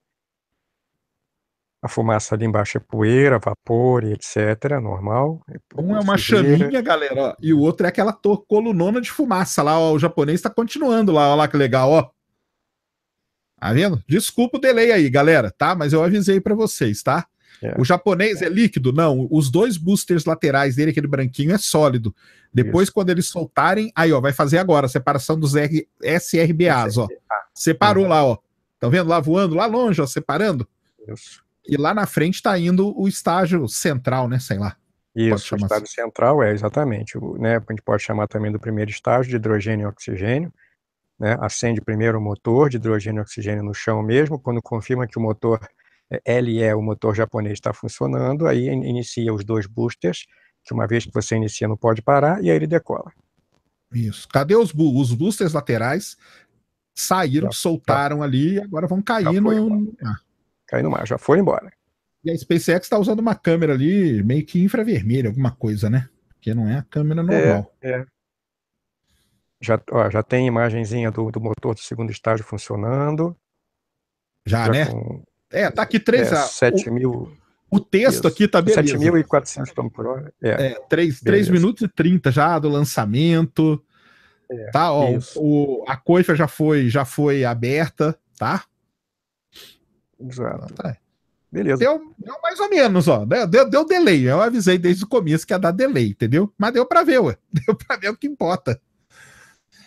Speaker 3: A fumaça ali embaixo é poeira, vapor e etc. Normal. É
Speaker 1: um é uma chaminha, galera, ó, e o outro é aquela colunona de fumaça lá. Ó, o japonês está continuando lá, Olha lá que legal, ó. Tá vendo? Desculpa o delay aí, galera, tá? Mas eu avisei para vocês, tá? É. O japonês é líquido? Não. Os dois boosters laterais dele, aquele branquinho, é sólido. Depois, Isso. quando eles soltarem, aí, ó, vai fazer agora a separação dos R... SRBAs, ó. Separou uhum. lá, ó. Estão tá vendo lá voando, lá longe, ó, separando? Isso. E lá na frente está indo o estágio central, né? Sei lá.
Speaker 3: Isso, o estágio assim. central é exatamente, né? A gente pode chamar também do primeiro estágio de hidrogênio e oxigênio. Né, acende primeiro o motor de hidrogênio e oxigênio no chão mesmo, quando confirma que o motor é, LE, o motor japonês, está funcionando, aí inicia os dois boosters, que uma vez que você inicia não pode parar, e
Speaker 1: aí ele decola. Isso. Cadê os, bo os boosters laterais? Saíram, já, soltaram já, ali, agora vão cair no... Caiu no mar, já foi embora. E a SpaceX está usando uma câmera ali, meio que infravermelha, alguma coisa, né? Porque não é a câmera é, normal.
Speaker 3: É, é. Já, ó, já tem imagenzinha do, do motor do segundo estágio funcionando. Já, já né? Com, é, tá aqui 3 é, a. 7 o, mil. O
Speaker 4: texto isso. aqui tá beleza.
Speaker 3: 7.400 km por hora. É, é 3, 3
Speaker 1: minutos e 30 já do lançamento. É, tá, ó, o, a coifa já foi, já foi aberta, tá? Exato. Então, tá. Beleza. Deu, deu, mais ou menos, ó. Deu, deu delay. Eu avisei desde o começo que ia dar delay, entendeu? Mas deu para ver, ué. Deu para ver o que importa.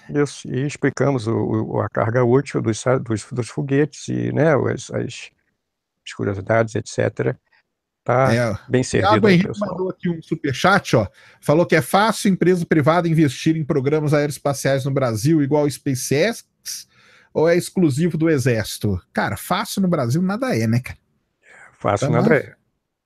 Speaker 1: Isso, e explicamos o, o, a carga útil
Speaker 3: dos, dos, dos foguetes e né, as, as, as curiosidades, etc.
Speaker 1: Tá é, bem servido. O Henrique mandou aqui um superchat, ó. Falou que é fácil empresa privada investir em programas aeroespaciais no Brasil igual o SpaceX ou é exclusivo do Exército? Cara, fácil no Brasil nada é, né, cara? Fácil então, nada é.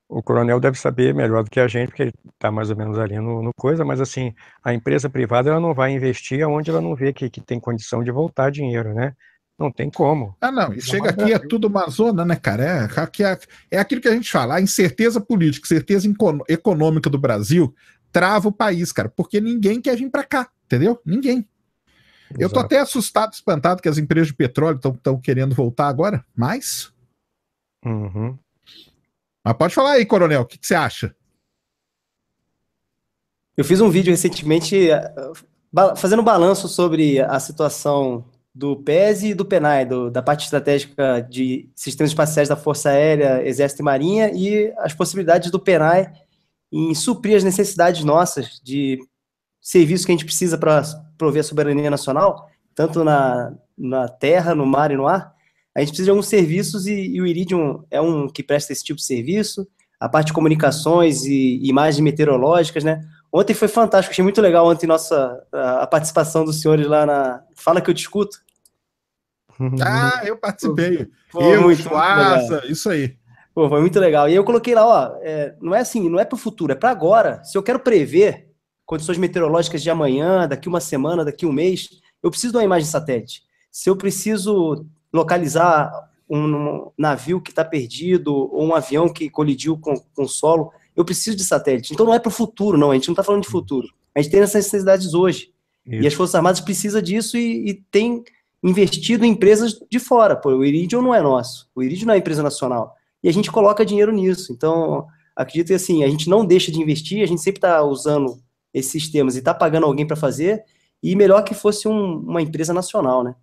Speaker 3: O coronel deve saber melhor do que a gente, porque ele está mais ou menos ali no, no, coisa, mas assim, a empresa privada ela não vai investir onde ela não vê que, que tem condição de voltar dinheiro, né?
Speaker 1: Não tem como. Ah, não. E chega aqui, é tudo uma zona, né, cara? É, é, é aquilo que a gente fala, a incerteza política, certeza econômica do Brasil trava o país, cara, porque ninguém quer vir para cá, entendeu? Ninguém. Eu tô até assustado, espantado que as empresas de petróleo estão querendo voltar agora, mas. Uhum. Mas
Speaker 2: pode falar aí, coronel, o que, que você acha? Eu fiz um vídeo recentemente eh, fazendo um balanço sobre a situação do PES e do PENAI, do, da parte estratégica de sistemas espaciais da Força Aérea, Exército e Marinha, e as possibilidades do PENAI em suprir as necessidades nossas de serviço que a gente precisa para prover a soberania nacional, tanto na, na terra, no mar e no ar, a gente precisa de alguns serviços e, e o Iridium é um que presta esse tipo de serviço, a parte de comunicações e imagens meteorológicas, né? Ontem foi fantástico, achei muito legal ontem nossa, a participação dos senhores lá na Fala Que Eu Te Escuto. Ah, eu participei. Pô, eu, muito, muito isso aí. Pô, foi muito legal. E eu coloquei lá, ó, é, não é assim, não é para o futuro, é para agora. Se eu quero prever, condições meteorológicas de amanhã, daqui uma semana, daqui um mês, eu preciso de uma imagem satélite. Se eu preciso localizar um navio que está perdido ou um avião que colidiu com, com o solo, eu preciso de satélite. Então não é para o futuro, não. A gente não está falando de futuro. A gente tem essas necessidades hoje. Isso. E as Forças Armadas precisam disso e, e tem investido em empresas de fora. Pô, o Iridium não é nosso. O Iridium não é empresa nacional. E a gente coloca dinheiro nisso. Então, acredito que assim, a gente não deixa de investir, a gente sempre está usando esses temas e está pagando alguém para fazer, e melhor que fosse um, uma empresa nacional, né?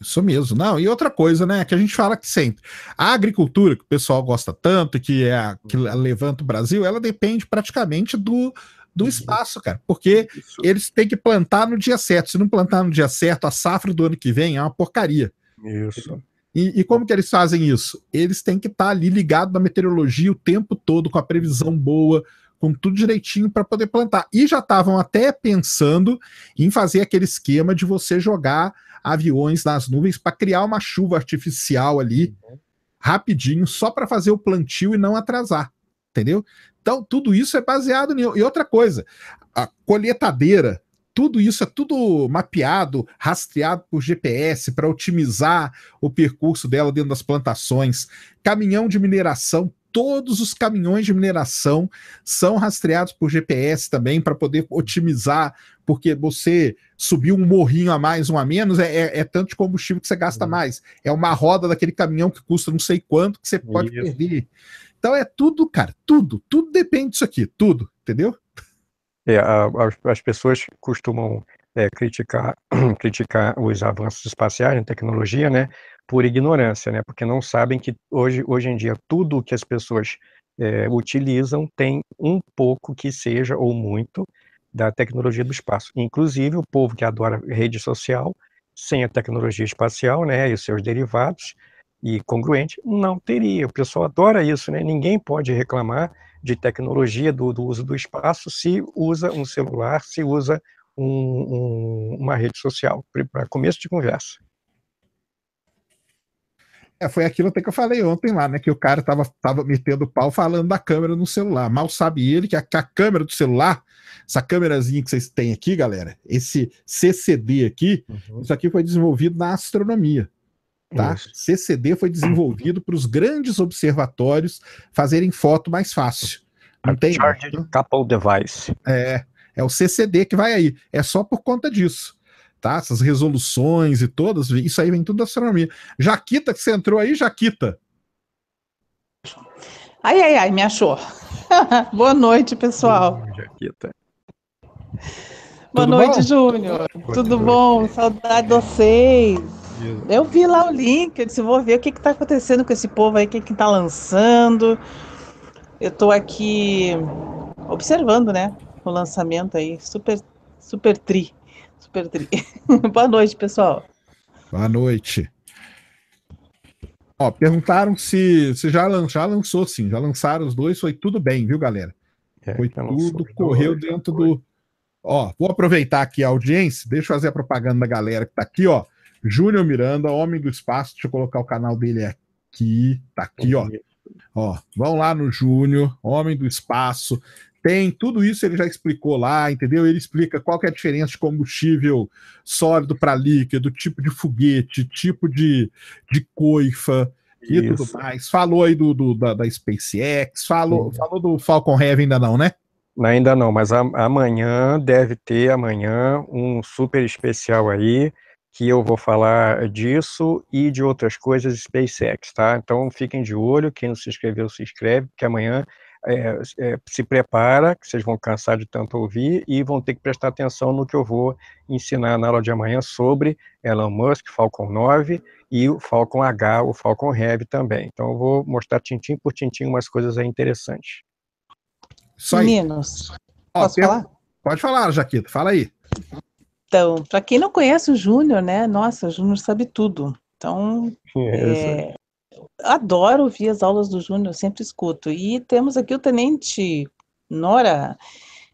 Speaker 1: Isso mesmo. Não, e outra coisa, né, que a gente fala que sempre, a agricultura que o pessoal gosta tanto, que é a, que uhum. levanta o Brasil, ela depende praticamente do do uhum. espaço, cara, porque Isso. eles têm que plantar no dia certo. Se não plantar no dia certo, a safra do ano que vem é uma porcaria. Isso. E, e, como que eles fazem isso? Eles têm que estar tá ali ligado na meteorologia o tempo todo, com a previsão boa, com tudo direitinho para poder plantar. E já estavam até pensando em fazer aquele esquema de você jogar aviões nas nuvens para criar uma chuva artificial ali uhum. rapidinho, só para fazer o plantio e não atrasar. Entendeu? Então, tudo isso é baseado em. E outra coisa, a colheitadeira tudo isso é tudo mapeado, rastreado por GPS para otimizar o percurso dela dentro das plantações. Caminhão de mineração, todos os caminhões de mineração são rastreados por GPS também para poder otimizar, porque você subir um morrinho a mais, um a menos, é, é, é tanto de combustível que você gasta uhum. mais. É uma roda daquele caminhão que custa não sei quanto que você pode Isso. perder. Então é tudo, cara, tudo, tudo depende disso aqui, tudo, entendeu?
Speaker 3: É, a, a, as pessoas costumam é, criticar, criticar os avanços espaciais em tecnologia, né, por ignorância, né, porque não sabem que hoje, hoje em dia tudo que as pessoas é, utilizam tem um pouco que seja ou muito da tecnologia do espaço. Inclusive o povo que adora rede social, sem a tecnologia espacial, né, e seus derivados e congruente, não teria. O pessoal adora isso, né? Ninguém pode reclamar de tecnologia do, do uso do espaço se usa um celular, se usa um, um, uma rede social para começo de conversa.
Speaker 1: É, foi aquilo até que eu falei ontem lá, né? Que o cara tava, tava metendo pau falando da câmera no celular. Mal sabe ele que a, que a câmera do celular, essa câmerazinha que vocês têm aqui, galera, esse CCD aqui, uhum. isso aqui foi desenvolvido na astronomia. Tá? CCD foi desenvolvido para os grandes observatórios fazerem foto mais fácil. Não tem? Charged Couple Device. É. É o CCD que vai aí. É só por conta disso. Tá? Essas resoluções e todas, isso aí vem tudo da astronomia. Jaquita, que você entrou aí, Jaquita.
Speaker 4: Ai, ai, ai, me achou. Boa noite, pessoal. Jaquita. Boa Tudo noite, bom? Júnior. Boa Tudo noite. bom? Saudade de vocês. Eu vi lá o link, eu disse, vou ver o que está acontecendo com esse povo aí, o que está lançando. Eu estou aqui observando, né? o lançamento aí, super, super tri, super tri. Boa noite, pessoal.
Speaker 2: Boa
Speaker 1: noite. Ó, perguntaram se, se já, lan, já lançou, sim, já lançaram os dois, foi tudo bem, viu, galera? É, foi tudo, correu dentro foi. do... Ó, vou aproveitar aqui a audiência, deixa eu fazer a propaganda da galera que tá aqui, ó. Júnior Miranda, Homem do Espaço, deixa eu colocar o canal dele aqui, tá aqui, ó. Ó, vão lá no Júnior, Homem do Espaço, tem, tudo isso ele já explicou lá, entendeu? Ele explica qual que é a diferença de combustível sólido para líquido, tipo de foguete, tipo de, de coifa e isso. tudo mais. Falou aí do, do da, da, SpaceX, falou, falou do Falcon Heavy ainda não, né? Ainda não, mas a, amanhã
Speaker 3: deve ter amanhã um super especial aí que eu vou falar disso e de outras coisas SpaceX, tá? Então fiquem de olho, quem não se inscreveu se inscreve, porque amanhã é, é, se prepara, que vocês vão cansar de tanto ouvir e vão ter que prestar atenção no que eu vou ensinar na aula de amanhã sobre Elon Musk, Falcon 9 e o Falcon H, o Falcon Heavy também. Então eu vou mostrar tintim por tintim umas coisas aí interessantes.
Speaker 4: Só Meninos, Ó, posso falar? Pode falar,
Speaker 1: Jaquita, fala aí.
Speaker 4: Então, para quem não conhece o Júnior, né? Nossa, o Júnior sabe tudo. Então,
Speaker 3: é,
Speaker 4: Adoro ouvir as aulas do Júnior, sempre escuto. E temos aqui o Tenente Nora.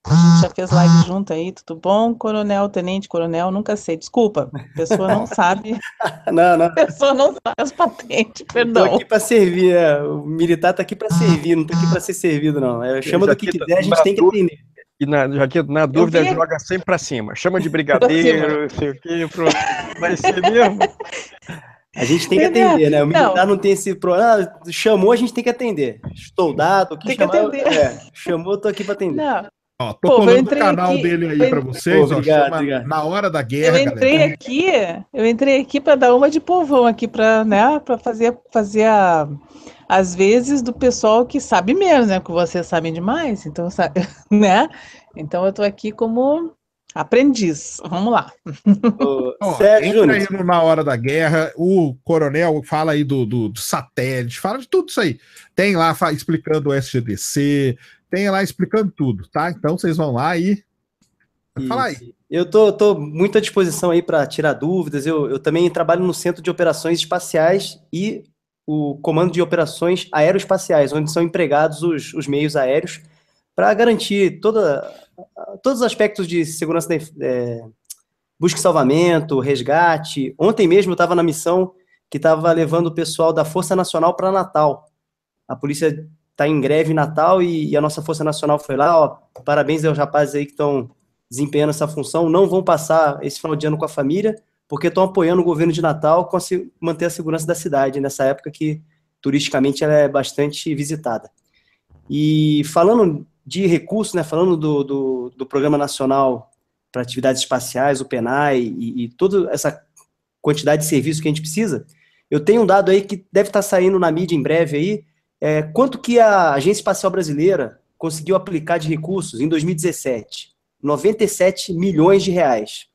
Speaker 4: A gente já fez live junto aí, tudo bom? Coronel, tenente, coronel, nunca sei. Desculpa, a pessoa não sabe. não, não. A pessoa não sabe as patentes, perdão. Estou aqui para
Speaker 2: servir, é, o
Speaker 4: militar está aqui para
Speaker 2: servir, não estou aqui para ser servido, não. É,
Speaker 4: chama do que quiser, a gente tem que
Speaker 3: atender. E na, na dúvida, joga sempre para cima. Chama de brigadeiro,
Speaker 4: sei o quê, pronto. Vai ser mesmo?
Speaker 2: A gente tem que atender, né? O militar não, não tem esse problema. Ah, chamou, a gente tem que atender. Estou dado, o que chamar, atender. É, chamou, tô aqui para atender. Não. Ó, tô Pô, colando o canal aqui, dele
Speaker 1: aí para vocês. Pô, obrigado, ó, obrigado. Na hora da guerra. Eu entrei galera.
Speaker 4: aqui, eu entrei aqui para dar uma de povão aqui para, né, para fazer, fazer a, às vezes do pessoal que sabe menos, né? Porque vocês sabem demais, então, sabe, né? Então eu tô aqui como Aprendiz, vamos lá.
Speaker 2: Ô, Sérgio.
Speaker 1: Entra Na hora da guerra, o coronel fala aí do, do, do satélite, fala de tudo isso aí. Tem lá explicando o SGDC, tem lá explicando tudo, tá? Então vocês vão lá e.
Speaker 2: Fala aí. Eu tô, tô muito à disposição aí para tirar dúvidas. Eu, eu também trabalho no Centro de Operações Espaciais e o Comando de Operações Aeroespaciais, onde são empregados os, os meios aéreos para garantir toda todos os aspectos de segurança é, busca e salvamento, resgate. Ontem mesmo eu estava na missão que estava levando o pessoal da Força Nacional para Natal. A polícia está em greve em Natal e, e, a nossa Força Nacional foi lá. Ó, parabéns aos rapazes aí que estão desempenhando essa função. Não vão passar esse final de ano com a família, porque estão apoiando o governo de Natal com a, manter a segurança da cidade nessa época que turisticamente ela é bastante visitada. E falando de recursos, né, falando do, do, do Programa Nacional para Atividades Espaciais, o PENAI, e, e, toda essa quantidade de serviço que a gente precisa, eu tenho um dado aí que deve estar saindo na mídia em breve aí, é, quanto que a Agência Espacial Brasileira conseguiu aplicar de recursos em 2017? 97 milhões de reais.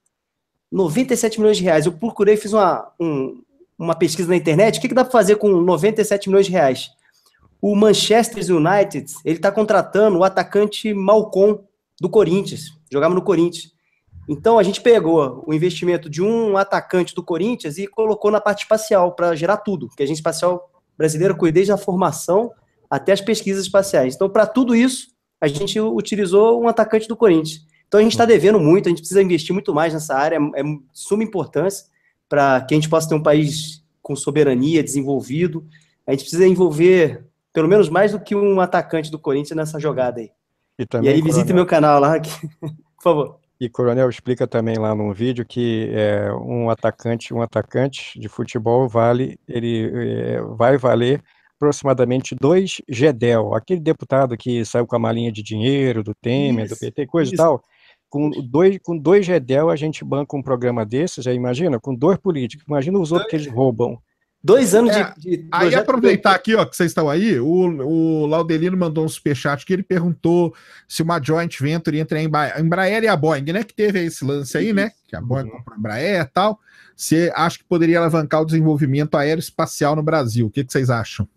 Speaker 2: 97 milhões de reais. Eu procurei, fiz uma, um, uma pesquisa na internet, o que, que dá para fazer com 97 milhões de reais? o Manchester United, ele está contratando o atacante Malcom do Corinthians, jogava no Corinthians. Então a gente pegou o investimento de um atacante do Corinthians e colocou na parte espacial para gerar tudo, que a gente espacial brasileiro cuida desde a formação até as pesquisas espaciais. Então para tudo isso a gente utilizou um atacante do Corinthians. Então a gente está devendo muito, a gente precisa investir muito mais nessa área, é de é suma importância para que a gente possa ter um país com soberania, desenvolvido. A gente precisa envolver pelo menos mais do que um atacante do Corinthians nessa jogada aí. E, também, e aí visite meu canal lá, por
Speaker 3: favor. E Coronel explica também lá num vídeo que é, um atacante, um atacante de futebol vale, ele é, vai valer aproximadamente dois Gedel, aquele deputado que saiu com a malinha de dinheiro do Temer, isso, do PT, coisa isso. e tal. Com dois, com dois Gedel a gente banca um programa desses, aí imagina, com dois políticos, imagina os outros
Speaker 1: que eles roubam. Dois anos é,
Speaker 2: de, de Aí aproveitar
Speaker 1: aqui, ó, que vocês estão aí, o, o Laudelino mandou um superchat que ele perguntou se uma joint venture entre a Embraer, a Embraer e a Boeing, né? Que teve esse lance aí, né? Que a Boeing uhum. comprou a Embraer e tal. Você acha que poderia alavancar o desenvolvimento aeroespacial no Brasil? O que, que vocês acham?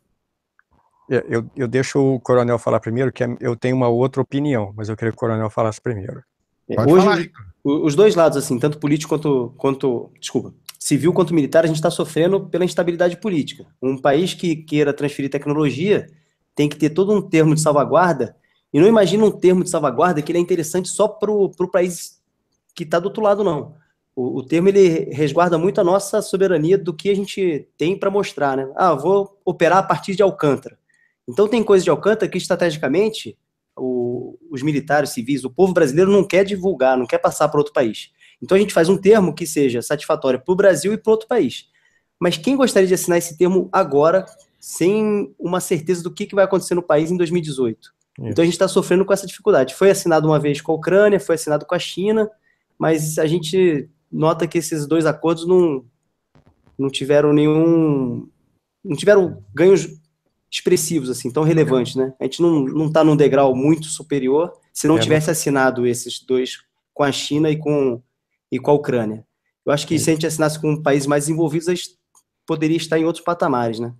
Speaker 1: Eu, eu
Speaker 3: deixo o coronel falar primeiro, que é, eu tenho uma outra opinião, mas eu queria que o coronel falasse primeiro. Pode Hoje, falar,
Speaker 2: os dois lados, assim, tanto político quanto, quanto. Desculpa civil quanto militar, a gente está sofrendo pela instabilidade política. Um país que queira transferir tecnologia tem que ter todo um termo de salvaguarda, e não imagina um termo de salvaguarda que ele é interessante só para o país que está do outro lado, não. O, o, termo ele resguarda muito a nossa soberania do que a gente tem para mostrar, né? Ah, vou operar a partir de Alcântara. Então tem coisas de Alcântara que estrategicamente o, os militares, civis, o povo brasileiro não quer divulgar, não quer passar para outro país. Então a gente faz um termo que seja satisfatório para o Brasil e para outro país. Mas quem gostaria de assinar esse termo agora, sem uma certeza do que, que vai acontecer no país em 2018? Isso. Então a gente está sofrendo com essa dificuldade. Foi assinado uma vez com a Ucrânia, foi assinado com a China, mas a gente nota que esses dois acordos não, não tiveram nenhum. não tiveram ganhos expressivos, assim, tão relevantes, né? A gente não está num degrau muito superior. Se não é, né? tivesse assinado esses dois com a China e com e com a Ucrânia. Eu acho que Isso. se a gente assinasse com um países mais envolvidos, a gente poderia estar em outros patamares, né?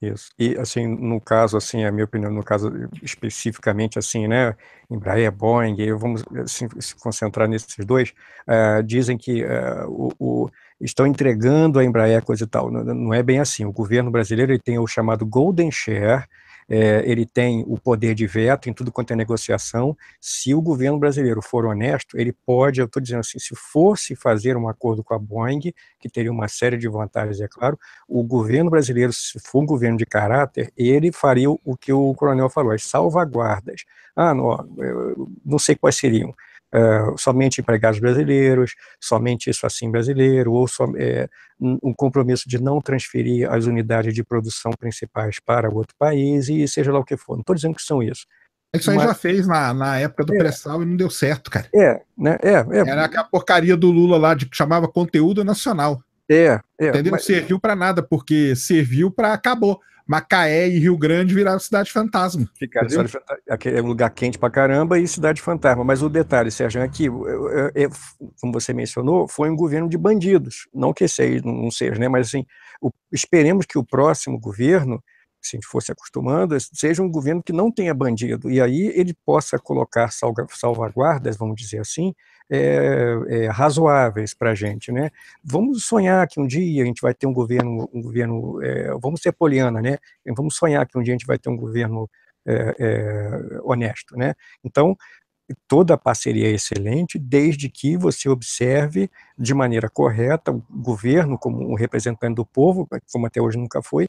Speaker 3: Isso. E assim, no caso, assim, a minha opinião, no caso especificamente, assim, né, Embraer, Boeing, vamos assim, se concentrar nesses dois, uh, dizem que uh, o, o, estão entregando a Embraer coisa e tal. Não, não, é bem assim. O governo brasileiro ele tem o chamado Golden Share, é, ele tem o poder de veto em tudo quanto é negociação. Se o governo brasileiro for honesto, ele pode, eu estou dizendo assim, se fosse fazer um acordo com a Boeing, que teria uma série de vantagens, é claro, o governo brasileiro, se for um governo de caráter, ele faria o que o coronel falou, as salvaguardas. Ah, não, não sei quais seriam eh, somente empregados brasileiros, somente isso assim brasileiro, ou é, um eh, compromisso de não transferir as unidades de produção principais para outro país, e seja lá o que for. Não estou dizendo que são isso. Isso aí Mas, já
Speaker 1: fez na, na época do é, pré-sal e não deu certo, cara. É, né? É, é. Era aquela porcaria do Lula lá de que chamava conteúdo nacional. É, é. Entendeu? Mas... Não serviu para nada, porque serviu para acabou. Macaé e Rio Grande viraram cidade fantasma.
Speaker 3: Ficaram É um lugar quente pra caramba e cidade fantasma. Mas o detalhe, Sérgio, é que, como você mencionou, foi um governo de bandidos. Não que esse aí não seja, né? Mas assim, o, esperemos que o próximo governo se a gente fosse acostumando, seja um governo que não tenha bandido, e aí ele possa colocar salvaguardas, vamos dizer assim, é, é, razoáveis para a gente, né? Vamos sonhar que um dia a gente vai ter um governo, um governo, é, vamos ser poliana, né? Vamos sonhar que um dia a gente vai ter um governo é, é, honesto, né? Então toda parceria é excelente, desde que você observe de maneira correta o governo como um representante do povo, como até hoje nunca foi,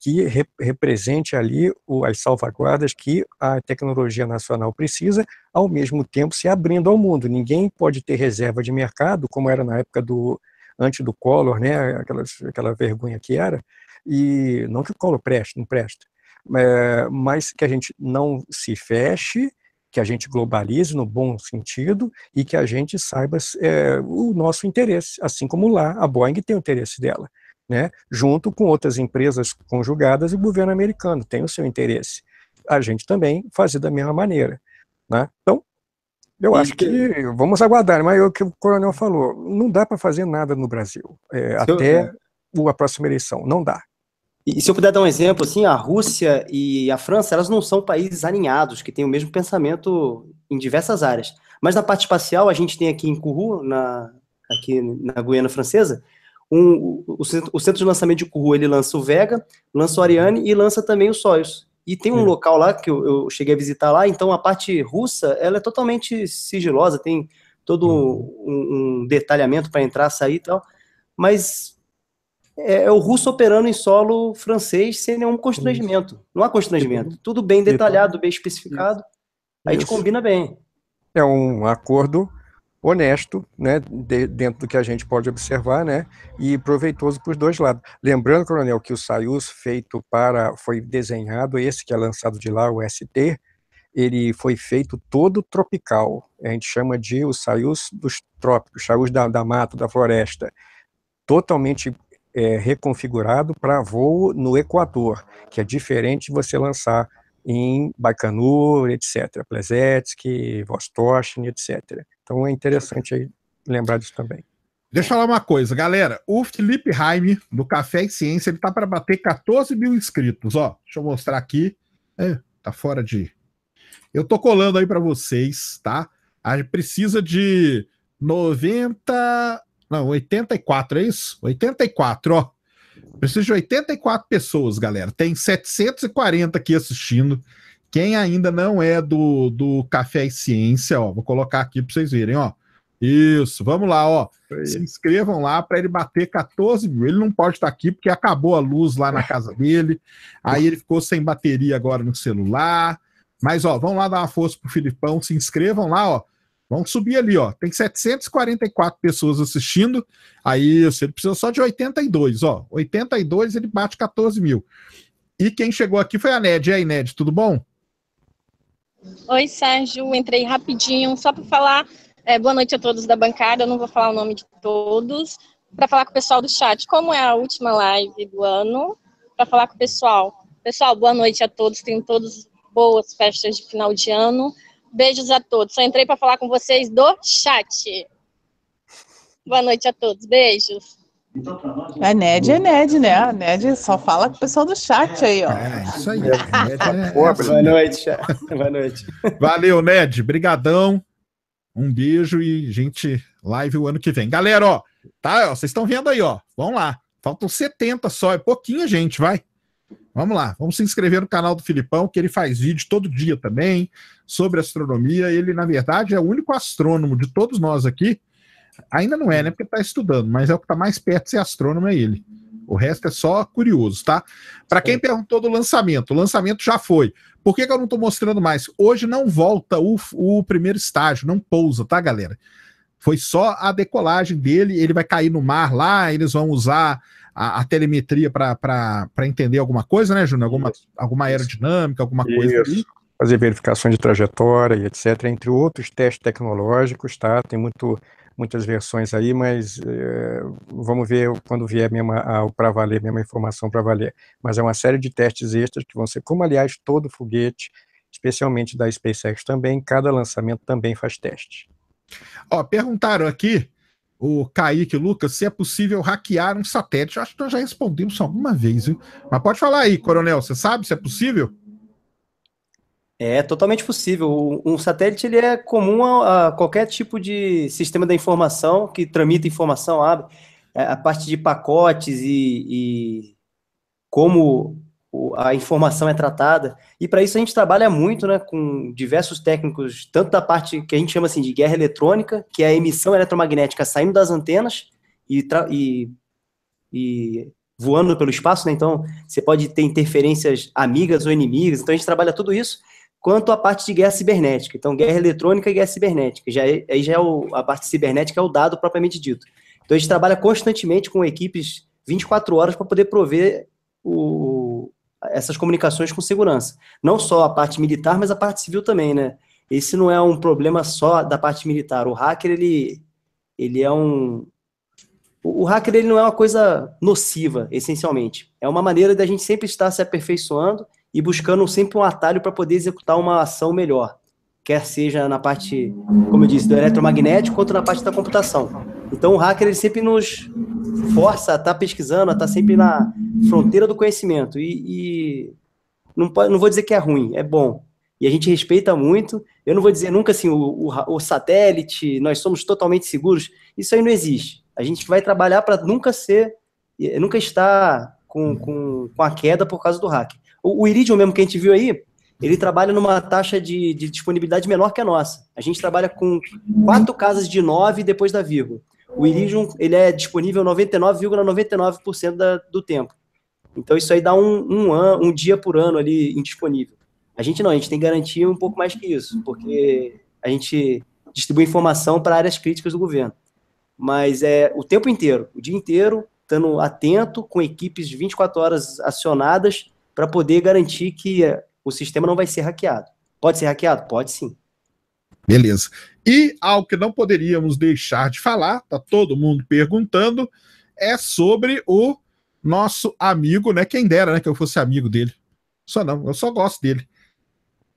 Speaker 3: que re represente ali o, as salvaguardas que a tecnologia nacional precisa, ao mesmo tempo se abrindo ao mundo. Ninguém pode ter reserva de mercado, como era na época do antes do Collor, né, aquela, aquela vergonha que era, e não que o Collor preste, não presta, é, mas que a gente não se feche, que a gente globalize no bom sentido e que a gente saiba é, o nosso interesse, assim como lá a Boeing tem o interesse dela né, junto com outras empresas conjugadas e governo americano, tem o seu interesse. A gente também fazia da mesma maneira. Né? Então, eu acho que vamos aguardar, mas é o que o coronel falou, não dá para fazer nada no Brasil
Speaker 2: é, até eu... É a próxima eleição, não dá. E se eu puder dar um exemplo, assim, a Rússia e a França, elas não são países alinhados, que têm o mesmo pensamento em diversas áreas. Mas na parte espacial, a gente tem aqui em Kourou, na, aqui na Guiana Francesa, um, o, centro, o, centro, de lançamento de Curru, ele lança o Vega, lança o Ariane e lança também o Soyuz. E tem um é. local lá que eu, eu, cheguei a visitar lá, então a parte russa, ela é totalmente sigilosa, tem todo uhum. um, um detalhamento para entrar, sair e tal, mas é, é, o russo operando em solo francês sem nenhum constrangimento. Isso. Não há constrangimento. Tudo bem detalhado, bem especificado. Isso. Aí a gente combina bem.
Speaker 3: É um acordo honesto, né, de, dentro do que a gente pode observar, né, e proveitoso para os dois lados. Lembrando, coronel, que o SAIUS feito para, foi desenhado, esse que é lançado de lá, o ST, ele foi feito todo tropical, a gente chama de o SAIUS dos trópicos, SAIUS da, da mata, da floresta, totalmente é, reconfigurado para voo no Equador, que é diferente de você lançar em Baikonur, etc., Plesetsk, Vostochny, etc. Então é
Speaker 1: interessante lembrar disso também. Deixa eu falar uma coisa, galera. O Felipe Jaime do Café e Ciência, ele tá para bater 14 mil inscritos, ó. Deixa eu mostrar aqui. É, tá fora de. Eu tô colando aí para vocês, tá? A gente precisa de 90. Não, 84, é isso? 84, ó. Precisa de 84 pessoas, galera. Tem 740 aqui assistindo. Quem ainda não é do, do Café e Ciência, ó, vou colocar aqui para vocês verem, ó. Isso, vamos lá, ó. Foi Se inscrevam lá para ele bater 14 mil. Ele não pode estar tá aqui porque acabou a luz lá na casa dele. Aí ele ficou sem bateria agora no celular. Mas, ó, vamos lá dar uma força pro Filipão. Se inscrevam lá, ó. Vamos subir ali, ó. Tem 744 pessoas assistindo. Aí ele precisa só de 82, ó. 82 ele bate 14 mil. E quem chegou aqui foi a Ned. E aí, Ned, tudo bom?
Speaker 3: Oi, Sérgio. Entrei rapidinho só para falar. É, boa noite a todos da bancada. Eu não vou falar o nome de todos. Para falar com o pessoal do chat, como é a última live do ano? Para falar com o pessoal. Pessoal, boa noite a todos. Tenham todos boas festas de final de ano. Beijos a todos. Só entrei para falar com vocês do chat. Boa noite a todos. Beijos.
Speaker 4: Então, nós, a é, NED é NED, tá né? A NED só fala com o pessoal do chat é, aí, ó. É, isso aí. É, Boa
Speaker 1: noite. Boa noite. Valeu, NED. Brigadão. Um beijo e, gente, live o ano que vem. Galera, ó, tá? Ó, vocês estão vendo aí, ó. Vamos lá. Faltam 70 só. É pouquinha gente, vai. Vamos lá, vamos se inscrever no canal do Filipão, que ele faz vídeo todo dia também sobre astronomia. Ele, na verdade, é o único astrônomo de todos nós aqui Ainda não é, né? Porque está estudando, mas é o que está mais perto de ser astrônomo, é ele. O resto é só curioso, tá? Para quem é. perguntou do lançamento, o lançamento já foi. Por que, que eu não estou mostrando mais? Hoje não volta o, o primeiro estágio, não pousa, tá, galera? Foi só a decolagem dele, ele vai cair no mar lá, eles vão usar a, a telemetria para entender alguma coisa, né, Júnior? Alguma, alguma aerodinâmica, alguma Isso. coisa ali.
Speaker 3: Fazer verificação de trajetória e etc., entre outros testes tecnológicos, tá? Tem muito muitas versões aí, mas é, vamos ver quando vier mesmo para valer, mesma informação para valer. Mas é uma série de testes extras que vão ser, como aliás todo foguete, especialmente da SpaceX também, cada lançamento também faz teste.
Speaker 1: Ó, perguntaram aqui o Kaique Lucas se é possível hackear um satélite. Eu acho que nós já respondemos alguma vez, viu? Mas pode falar aí, Coronel, você sabe se é possível?
Speaker 2: É totalmente possível. Um satélite ele é comum a, a qualquer tipo de sistema da informação que tramita informação, abre é, a parte de pacotes e, e como a informação é tratada. E para isso a gente trabalha muito né, com diversos técnicos, tanto da parte que a gente chama assim, de guerra eletrônica, que é a emissão eletromagnética saindo das antenas e, e, e voando pelo espaço, né? então você pode ter interferências amigas ou inimigas, então a gente trabalha tudo isso quanto à parte de guerra cibernética. Então, guerra eletrônica e guerra cibernética. Já, é, aí já é o, a parte cibernética é o dado propriamente dito. Então, a gente trabalha constantemente com equipes 24 horas para poder prover o, essas comunicações com segurança. Não só a parte militar, mas a parte civil também, né? Esse não é um problema só da parte militar. O hacker, ele, ele é um... O, o hacker, ele não é uma coisa nociva, essencialmente. É uma maneira da gente sempre estar se aperfeiçoando e buscando sempre um atalho para poder executar uma ação melhor, quer seja na parte, como eu disse, do eletromagnético, quanto na parte da computação. Então o hacker ele sempre nos força a estar tá pesquisando, a estar tá sempre na fronteira do conhecimento. E, e não, pode, não vou dizer que é ruim, é bom. E a gente respeita muito. Eu não vou dizer nunca assim, o, o, o satélite, nós somos totalmente seguros. Isso aí não existe. A gente vai trabalhar para nunca ser, nunca estar com, com, com a queda por causa do hacker. O, o Iridium mesmo que a gente viu aí, ele trabalha numa taxa de, de, disponibilidade menor que a nossa. A gente trabalha com quatro casas de nove depois da vírgula. O Iridium ele é disponível 99,99% ,99 do tempo. Então isso aí dá um, um, an, um dia por ano ali indisponível. A gente não, a gente tem garantia um pouco mais que isso, porque a gente distribui informação para áreas críticas do governo. Mas é o tempo inteiro, o dia inteiro, estando atento, com equipes de 24 horas acionadas para poder garantir que é, o sistema não vai ser hackeado. Pode ser hackeado? Pode sim. Beleza. E algo que não poderíamos
Speaker 1: deixar de falar, tá todo mundo perguntando, é sobre o nosso amigo, né? Quem dera, né, que eu fosse amigo dele. Só não, eu só gosto dele.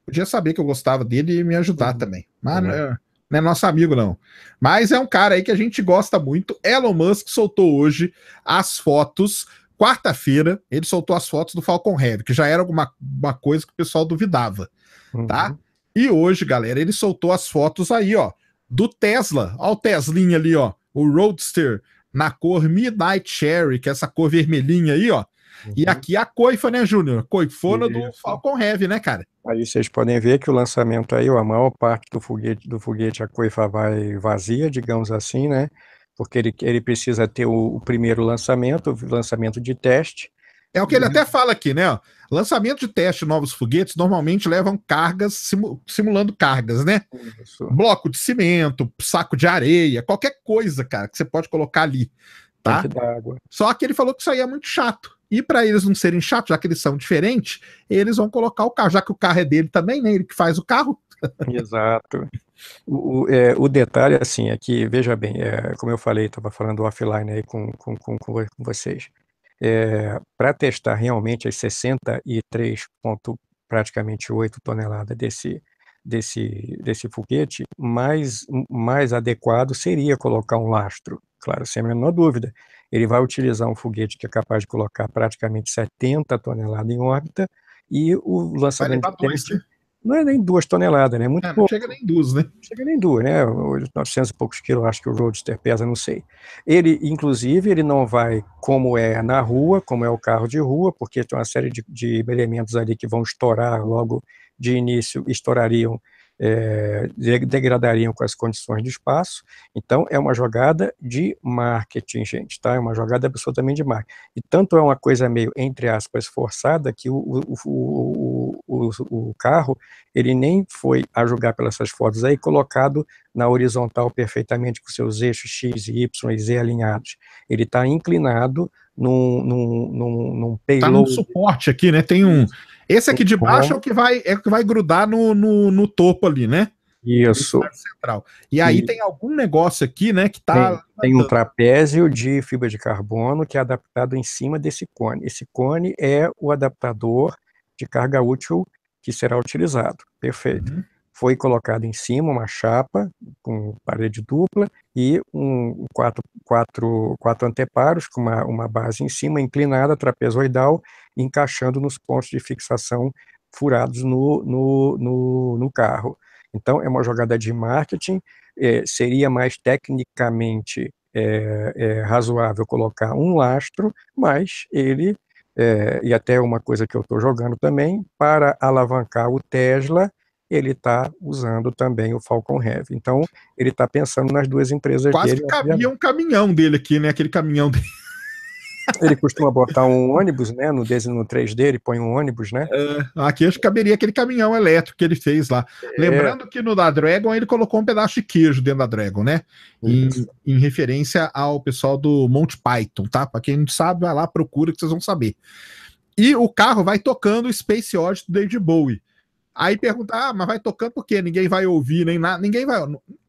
Speaker 1: Podia saber que eu gostava dele e me ajudar uhum. também. Mas uhum. não é, é nosso amigo, não. Mas é um cara aí que a gente gosta muito. Elon Musk soltou hoje as fotos Quarta-feira, ele soltou as fotos do Falcon Heavy, que já era alguma uma coisa que o pessoal duvidava, tá? uhum. tá? E hoje, galera, ele soltou as fotos aí, ó, do Tesla. Ó o Teslinha ali, ó, o Roadster na cor Midnight Cherry, que é essa cor vermelhinha aí, ó. Uhum. E aqui é a coifa, né, Júnior? Coifona Isso. do Falcon Heavy, né, cara? Aí
Speaker 3: vocês podem ver que o lançamento aí, a maior parte do foguete, do foguete a coifa vai vazia, digamos assim, né? porque ele, ele precisa ter o, o primeiro lançamento, o lançamento de
Speaker 1: teste. É o que ele uhum. até fala aqui, né? Lançamento de teste de novos foguetes normalmente levam cargas, simulando cargas, né? Isso. Bloco de cimento, saco de areia, qualquer coisa, cara, que você pode colocar ali. Tá? Só que ele falou que isso aí é muito chato. E para eles não serem chatos, já que eles são diferentes, eles vão colocar o carro, já que o carro é dele também, né? Ele que faz o carro,
Speaker 3: Exato. O, é, o detalhe, assim, é que, veja bem, é, como eu falei, estava falando offline aí com, com, com, com vocês, é, para testar realmente as 63, ponto, praticamente 8 toneladas desse, desse, desse foguete, mais, mais adequado seria colocar um lastro, claro, sem a menor dúvida. Ele vai utilizar um foguete que é capaz de colocar praticamente 70 toneladas em órbita e o lançamento... Vai levar dois, né? não é nem duas toneladas, né? É muito é, pouco. Não chega nem duas, né? Não chega nem duas, né? 900 e poucos quilos, acho que o Roadster pesa, não sei. Ele, inclusive, ele não vai como é na rua, como é o carro de rua, porque tem uma série de, de elementos ali que vão estourar logo de início, estourariam é, degradariam com as condições do espaço. Então, é uma jogada de marketing, gente, tá? É uma jogada absolutamente de marketing. E tanto é uma coisa meio, entre aspas, forçada, que o, o, o, o carro, ele nem foi, a julgar pelas suas fotos aí, colocado na horizontal perfeitamente com seus eixos X, Y e Z alinhados. Ele está inclinado num, num,
Speaker 1: num, num payload. Tá no suporte aqui, né? Tem um. Esse aqui de baixo é o que vai, é o que vai grudar no, no, no topo ali, né? Isso. Central. E aí e... tem algum negócio
Speaker 3: aqui, né, que tá... Tem, tem, um trapézio de fibra de carbono que é adaptado em cima desse cone. Esse cone é o adaptador de carga útil que será utilizado. Perfeito. Uhum foi colocado em cima uma chapa com parede dupla e um, quatro, quatro, quatro anteparos com uma, uma base em cima, inclinada, trapezoidal, encaixando nos pontos de fixação furados no, no, no, no carro. Então, é uma jogada de marketing, é, seria mais tecnicamente é, é, razoável colocar um lastro, mas ele, é, e até uma coisa que eu estou jogando também, para alavancar o Tesla, ele está usando também o Falcon Heavy. Então, ele está pensando nas duas empresas Quase dele. Quase cabia um caminhão dele aqui, né? Aquele caminhão dele. Ele costuma botar
Speaker 1: um ônibus, né? No no 3D, põe um ônibus, né? É, aqui acho que caberia aquele caminhão elétrico que ele fez lá. É. Lembrando que no da Dragon ele colocou um pedaço de queijo dentro da Dragon, né? Em, em, referência ao pessoal do Monty Python, tá? Para quem não sabe, vai lá, procura que vocês vão saber. E o carro vai tocando o Space Oddity do David Bowie. Aí perguntar, ah, mas vai tocando por quê? Ninguém vai ouvir, nem nada. Ninguém vai.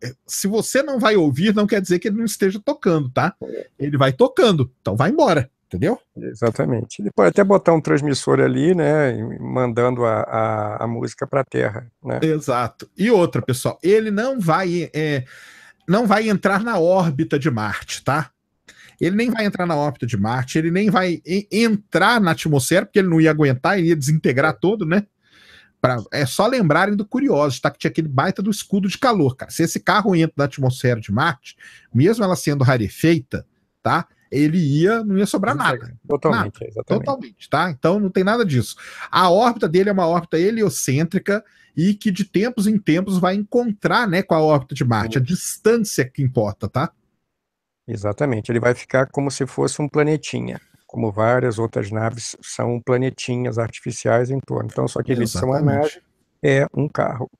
Speaker 1: É, se você não vai ouvir, não quer dizer que ele não esteja tocando, tá? Ele vai tocando, então vai embora, entendeu?
Speaker 3: Exatamente. Ele pode até botar um transmissor ali, né? Mandando a, a, a música para a
Speaker 1: terra, né? Exato. E outra, pessoal, ele não vai. É, não vai entrar na órbita de Marte, tá? ele nem vai entrar na órbita de Marte, ele nem vai entrar na atmosfera, porque ele não ia aguentar, ele ia desintegrar todo, né? Pra, é só lembrarem do Curioso, tá? Que tinha aquele baita do escudo de calor, cara. Se esse carro entra na atmosfera de Marte, mesmo ela sendo rarefeita, tá? Ele ia, não ia sobrar nada. Totalmente, nada. Totalmente, tá? Então não tem nada disso. A órbita dele é uma órbita heliocêntrica e que de tempos em tempos vai encontrar, né, com a órbita de Marte. A distância que importa, tá? Exatamente. Ele vai ficar como se fosse um planetinha como várias
Speaker 3: outras naves, são planetinhas artificiais em torno. Então, só que eles são a nave,
Speaker 1: é um carro.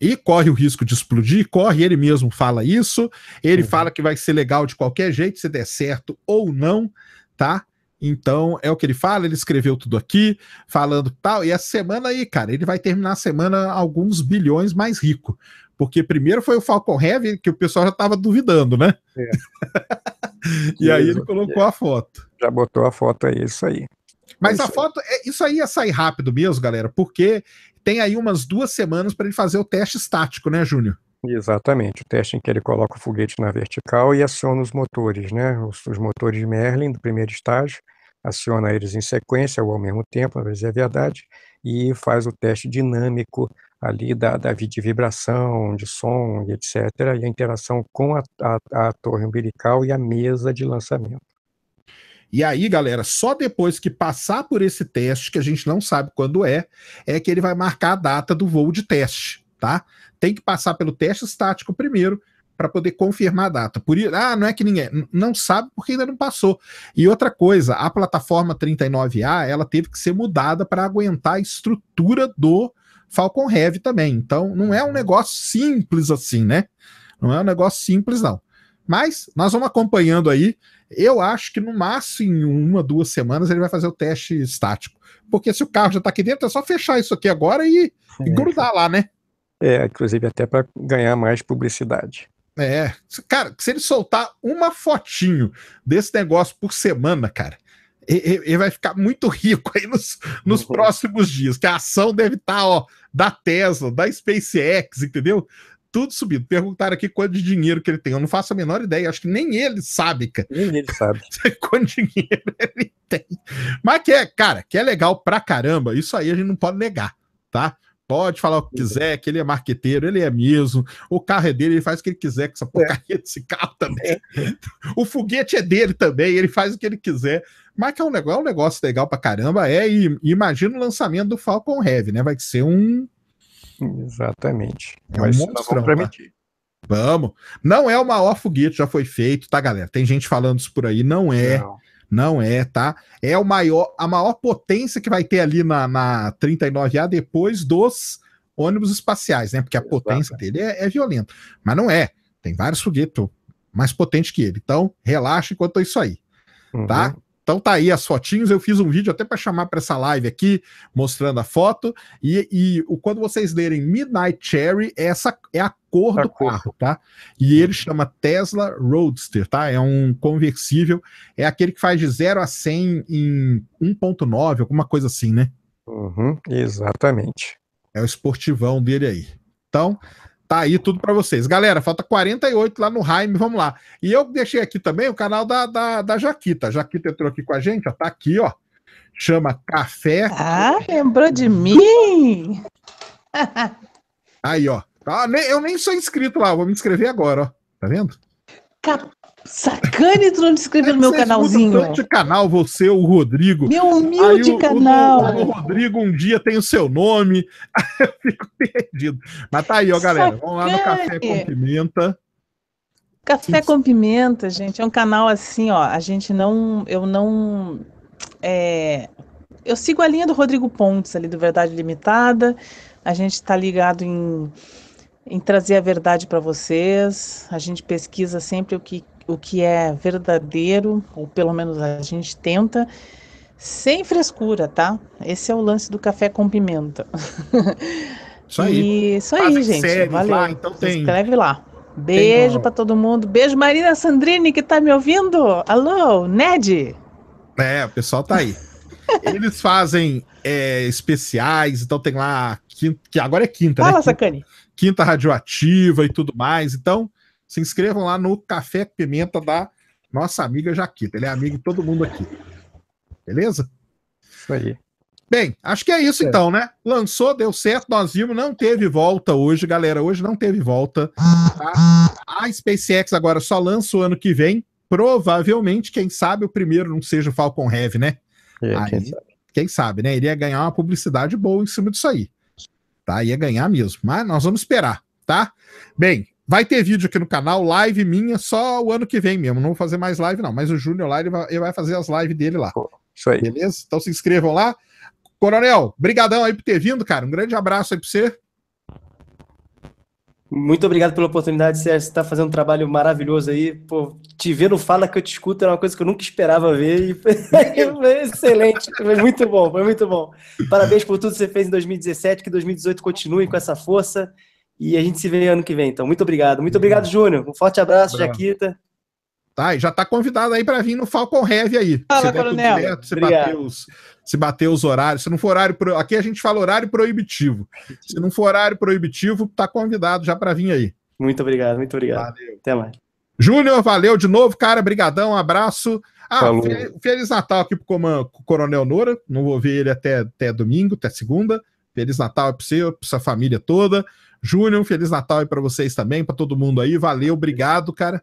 Speaker 1: E corre o risco de explodir, corre, ele mesmo fala isso, ele uhum. fala que vai ser legal de qualquer jeito, se der certo ou não, tá? Então, é o que ele fala, ele escreveu tudo aqui, falando tal, e essa semana aí, cara, ele vai terminar a semana alguns bilhões mais rico, porque primeiro foi o Falcon Heavy, que o pessoal já estava duvidando, né?
Speaker 3: É.
Speaker 1: e aí ele colocou a foto.
Speaker 3: Já botou a foto
Speaker 1: aí, isso aí. Mas é isso a foto, é, isso aí ia sair rápido mesmo, galera, porque tem aí umas duas semanas para ele fazer o teste estático, né, Júnior? Exatamente, o teste em que ele coloca o
Speaker 3: foguete na vertical e aciona os motores, né? Os, os motores de Merlin do primeiro estágio, aciona eles em sequência ou ao mesmo tempo, às vezes é verdade, e faz o teste dinâmico ali da, da de vibração, de som, etc., e a interação com a,
Speaker 1: a, a torre umbilical e a mesa
Speaker 3: de lançamento.
Speaker 1: E aí, galera, só depois que passar por esse teste, que a gente não sabe quando é, é que ele vai marcar a data do voo de teste, tá? Tem que passar pelo teste estático primeiro para poder confirmar a data. Por isso, ah, não é que ninguém não sabe porque ainda não passou. E outra coisa, a plataforma 39A, ela teve que ser mudada para aguentar a estrutura do Falcon Heavy também. Então, não é um uhum. negócio simples assim, né? Não é um negócio simples, não. Mas nós vamos acompanhando aí. Eu acho que no máximo em uma, duas semanas ele vai fazer o teste estático. Porque se o carro já está aqui dentro, é só fechar isso aqui agora e, é. e grudar lá, né?
Speaker 3: É, inclusive até para ganhar mais publicidade.
Speaker 1: É, cara, se ele soltar uma fotinho desse negócio por semana, cara, ele vai ficar muito rico aí nos, nos uhum. próximos dias, que a ação deve estar, tá, ó, da Tesla, da SpaceX, entendeu? Tudo subido. Perguntaram aqui quanto de dinheiro que ele tem. Eu não faço a menor ideia, acho que nem ele sabe, cara. Nem ele sabe. quanto dinheiro ele tem. Mas que é, cara, que é legal pra caramba, isso aí a gente não pode negar, tá? Pode falar o que quiser, que ele é marqueteiro, ele é mesmo. O carro é dele, ele faz o que ele quiser com essa é. porcaria desse carro também. O foguete é dele também, ele faz o que ele quiser. Mas que é um negócio, é um negócio legal pra caramba. É, e, imagina o lançamento do Falcon Heavy, né? Vai ser um. Exatamente. É um Mas vamos, né? vamos. Não é o maior foguete, já foi feito, tá, galera? Tem gente falando isso por aí, não é. Não. Não é, tá? É o maior, a maior potência que vai ter ali na, na 39A depois dos ônibus espaciais, né? Porque a Exato. potência dele é, é violenta. Mas não é. Tem vários foguetes mais potentes que ele. Então, relaxa enquanto é isso aí. Tá? Uhum. Tá? Então tá aí as fotinhos, eu fiz um vídeo até para chamar para essa live aqui, mostrando a foto, e, e o, quando vocês lerem Midnight Cherry, é essa é a cor é do carro, tá? E ele chama Tesla Roadster, tá? É um conversível, é aquele que faz de 0 a 100 em 1.9, alguma coisa assim, né? Uhum, exatamente. É o esportivão dele aí. Então, Tá aí tudo para vocês. Galera, falta 48 lá no Raime, vamos lá. E eu deixei aqui também o canal da, da, da Jaquita. A Jaquita entrou aqui com a gente, ó, tá aqui, ó. Chama Café. Ah, lembrou de mim? aí, ó. Ah, eu nem sou inscrito lá, vou me inscrever agora, ó. Tá vendo?
Speaker 4: Sacane tu não te inscrever no meu canalzinho. Meu
Speaker 1: canal, você, o Rodrigo. Meu humilde o, canal. O, o, o, Rodrigo um dia tem o seu nome. eu fico perdido. Mas tá aí, ó, galera. Sacane. Vamos lá no Café com Pimenta.
Speaker 4: Café com Pimenta, gente, é um canal assim, ó. A gente não. Eu não. É, eu sigo a linha do Rodrigo Pontes ali do Verdade Limitada. A gente está ligado em em trazer a verdade para vocês. A gente pesquisa sempre o que o que é verdadeiro, ou pelo menos a gente tenta, sem frescura, tá? Esse é o lance do café com pimenta.
Speaker 1: Isso aí. isso aí, Fazem gente. Séries, Valeu. Lá, então Se inscreve Escreve
Speaker 4: lá. Beijo para todo mundo. Beijo, Marina Sandrini, que tá me ouvindo. Alô, Ned.
Speaker 1: É, o pessoal tá aí. Eles fazem é, especiais, então tem lá. Quinta, que agora é quinta, né? Fala, né? Quinta, Sacani. Quinta radioativa e tudo mais. Então, se inscrevam lá no Café Pimenta da nossa amiga Jaquita. Ele é amigo de todo mundo aqui. Beleza? Isso aí. Bem, acho que é isso é. então, né? Lançou, deu certo, nós vimos, não teve volta hoje, galera. Hoje não teve volta. Tá? A SpaceX agora só lança o ano que vem. Provavelmente, quem sabe o primeiro não seja o Falcon Heavy, né? É, aí, quem, sabe. quem sabe, né? Iria ganhar uma publicidade boa em cima disso aí. Tá? Ia ganhar mesmo. Mas nós vamos esperar, tá? Bem, Vai ter vídeo aqui no canal, live minha, só o ano que vem mesmo. Não vou fazer mais live, não. Mas o Júnior lá, ele vai, ele vai, fazer as lives dele lá. Isso aí. Beleza? Então se inscrevam lá. Coronel, brigadão aí por ter vindo, cara. Um grande abraço aí pra
Speaker 2: você. Muito obrigado pela oportunidade, Sérgio. Você está fazendo um trabalho maravilhoso aí. Pô, te ver no Fala que eu te escuto era é uma coisa que eu nunca esperava ver. E foi excelente, foi muito bom, foi muito bom. Parabéns por tudo que você fez em 2017, que 2018 continue com essa força. E a gente se vê ano que vem, então. Muito obrigado. Muito obrigado, Júnior. Um forte abraço, Bravo. Jaquita. Tá, e já tá
Speaker 1: convidado aí para vir no Falcon Heavy aí. Fala, Coronel. se, bater os, bater os horários. Se não for horário. Pro... Aqui a gente fala horário proibitivo. Se não for horário proibitivo, tá convidado já para vir aí. Muito obrigado, muito obrigado. Valeu. Até mais. Júnior, valeu de novo, cara. Brigadão, um abraço. Ah, Falou. Feliz Natal aqui pro Coronel Noura. Não vou ver ele até, até domingo, até segunda. Feliz Natal para você, para sua família toda. Júnior, Feliz Natal aí para vocês também, para todo mundo aí. Valeu, obrigado, cara.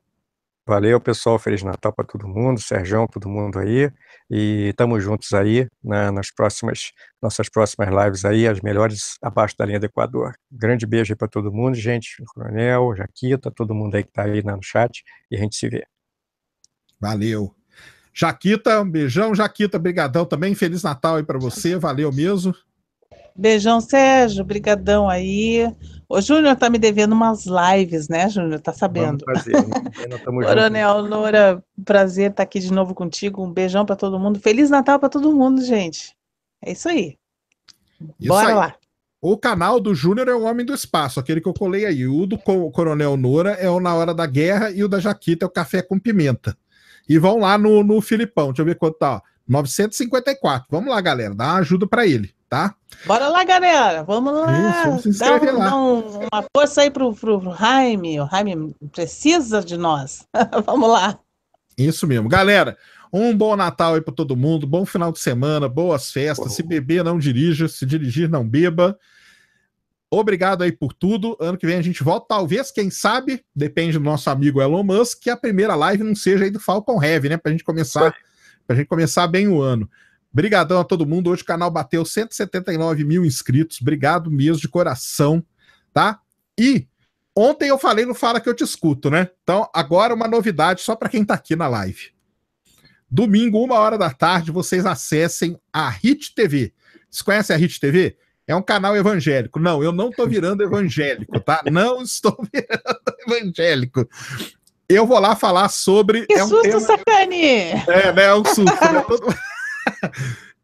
Speaker 3: Valeu, pessoal. Feliz Natal para todo mundo, Sérgio, todo mundo aí. E estamos juntos aí né, nas próximas, nossas próximas lives aí, as melhores abaixo da linha do Equador. Grande beijo aí para todo mundo, gente, Coronel, Jaquita, todo mundo aí que tá aí no chat
Speaker 1: e a gente se vê. Valeu. Jaquita, um beijão. Jaquita,
Speaker 4: brigadão também. Feliz Natal aí para você. Valeu mesmo. Beijão, Sérgio. Brigadão aí. O Júnior tá me devendo umas lives, né, Júnior? Tá sabendo. Vamos fazer.
Speaker 3: Coronel
Speaker 4: Loura, prazer estar tá aqui de novo contigo. Um beijão para todo mundo. Feliz Natal para todo mundo, gente. É isso aí. Isso Bora aí. lá. O canal do
Speaker 1: Júnior é o Homem do Espaço, aquele que eu colei aí. O do Coronel Noura é o Na Hora da Guerra e o da Jaquita é o Café com Pimenta. E vão lá no, no Filipão, deixa eu ver quanto tá. Ó.
Speaker 4: 954. Vamos lá, galera, dá uma ajuda para ele tá? Bora lá, galera. Vamos lá. Isso, se dá, um, lá. dá um, uma força aí pro, pro, pro Jaime. O Jaime precisa de nós. Vamos
Speaker 1: lá. Isso mesmo. Galera, um bom Natal aí para todo mundo, bom final de semana, boas festas. Se beber, não dirija. Se dirigir, não beba. Obrigado aí por tudo. Ano que vem a gente volta, talvez, quem sabe, depende do nosso amigo Elon Musk, que a primeira live não seja aí do Falcon Heavy, né? Pra gente começar, pra gente começar bem o ano. Obrigadão a todo mundo. Hoje o canal bateu 179 mil inscritos. Obrigado mesmo de coração, tá? E ontem eu falei no Fala que eu te escuto, né? Então agora uma novidade só para quem tá aqui na live. Domingo, uma hora da tarde, vocês acessem a Hit TV. Vocês conhecem a Hit TV? É um canal evangélico. Não, eu não tô virando evangélico, tá? Não estou virando evangélico. Eu vou lá falar sobre. Que é um susto, tema...
Speaker 4: Sacani! É,
Speaker 1: né? É um susto. Né? Todo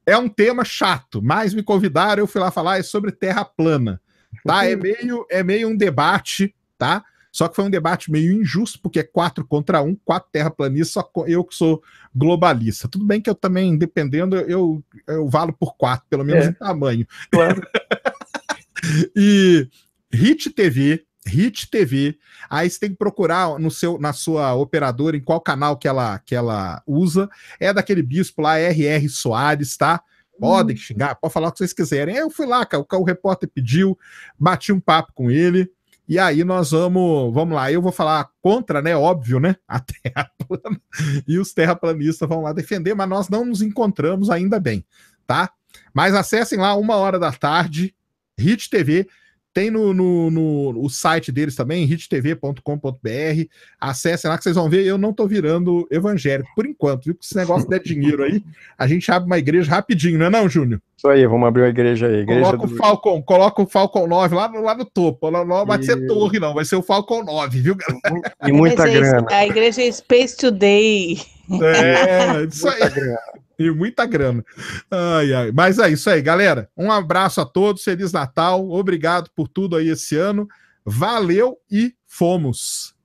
Speaker 1: é um tema chato, mas me convidaram, eu fui lá falar, é sobre terra plana. Tá? É uhum. meio, é meio um debate, tá? Só que foi um debate meio injusto, porque é quatro contra um, quatro terraplanistas, só eu que sou globalista. Tudo bem que eu também, dependendo, eu, eu valo por quatro, pelo menos é. em tamanho. Claro. e Hit TV, Hit TV. Aí você tem que procurar no seu, na sua operadora, em qual canal que ela, que ela usa. É daquele bispo lá, R.R. Soares, tá? Podem hum. xingar, pode falar o que vocês quiserem. Eu fui lá, o, o repórter pediu, bati um papo com ele. E aí nós vamos, vamos lá, eu vou falar contra, né, óbvio, né, a terra plana, e os terraplanistas vão lá defender, mas nós não nos encontramos ainda bem, tá? Mas acessem lá, uma hora da tarde, Hit TV, tem no, no, no o site deles também, hittv.com.br. Acessem lá que vocês vão ver. Eu não tô virando evangélico por enquanto, viu? Porque esse negócio der dinheiro aí, a gente abre uma igreja rapidinho, não é não, Júnior? Isso aí, vamos abrir uma igreja aí. Igreja coloca do... o Falcon, coloca o Falcon 9 lá, no, lá no topo. Lá, não vai e... ser torre, não, vai ser o Falcon 9, viu, galera? E muita é grana.
Speaker 4: a igreja é Space Today. É, isso aí.
Speaker 1: e muita grana. Ai, ai. Mas é isso aí, galera. Um abraço a todos, Feliz Natal, obrigado
Speaker 2: por tudo aí esse ano. Valeu e fomos!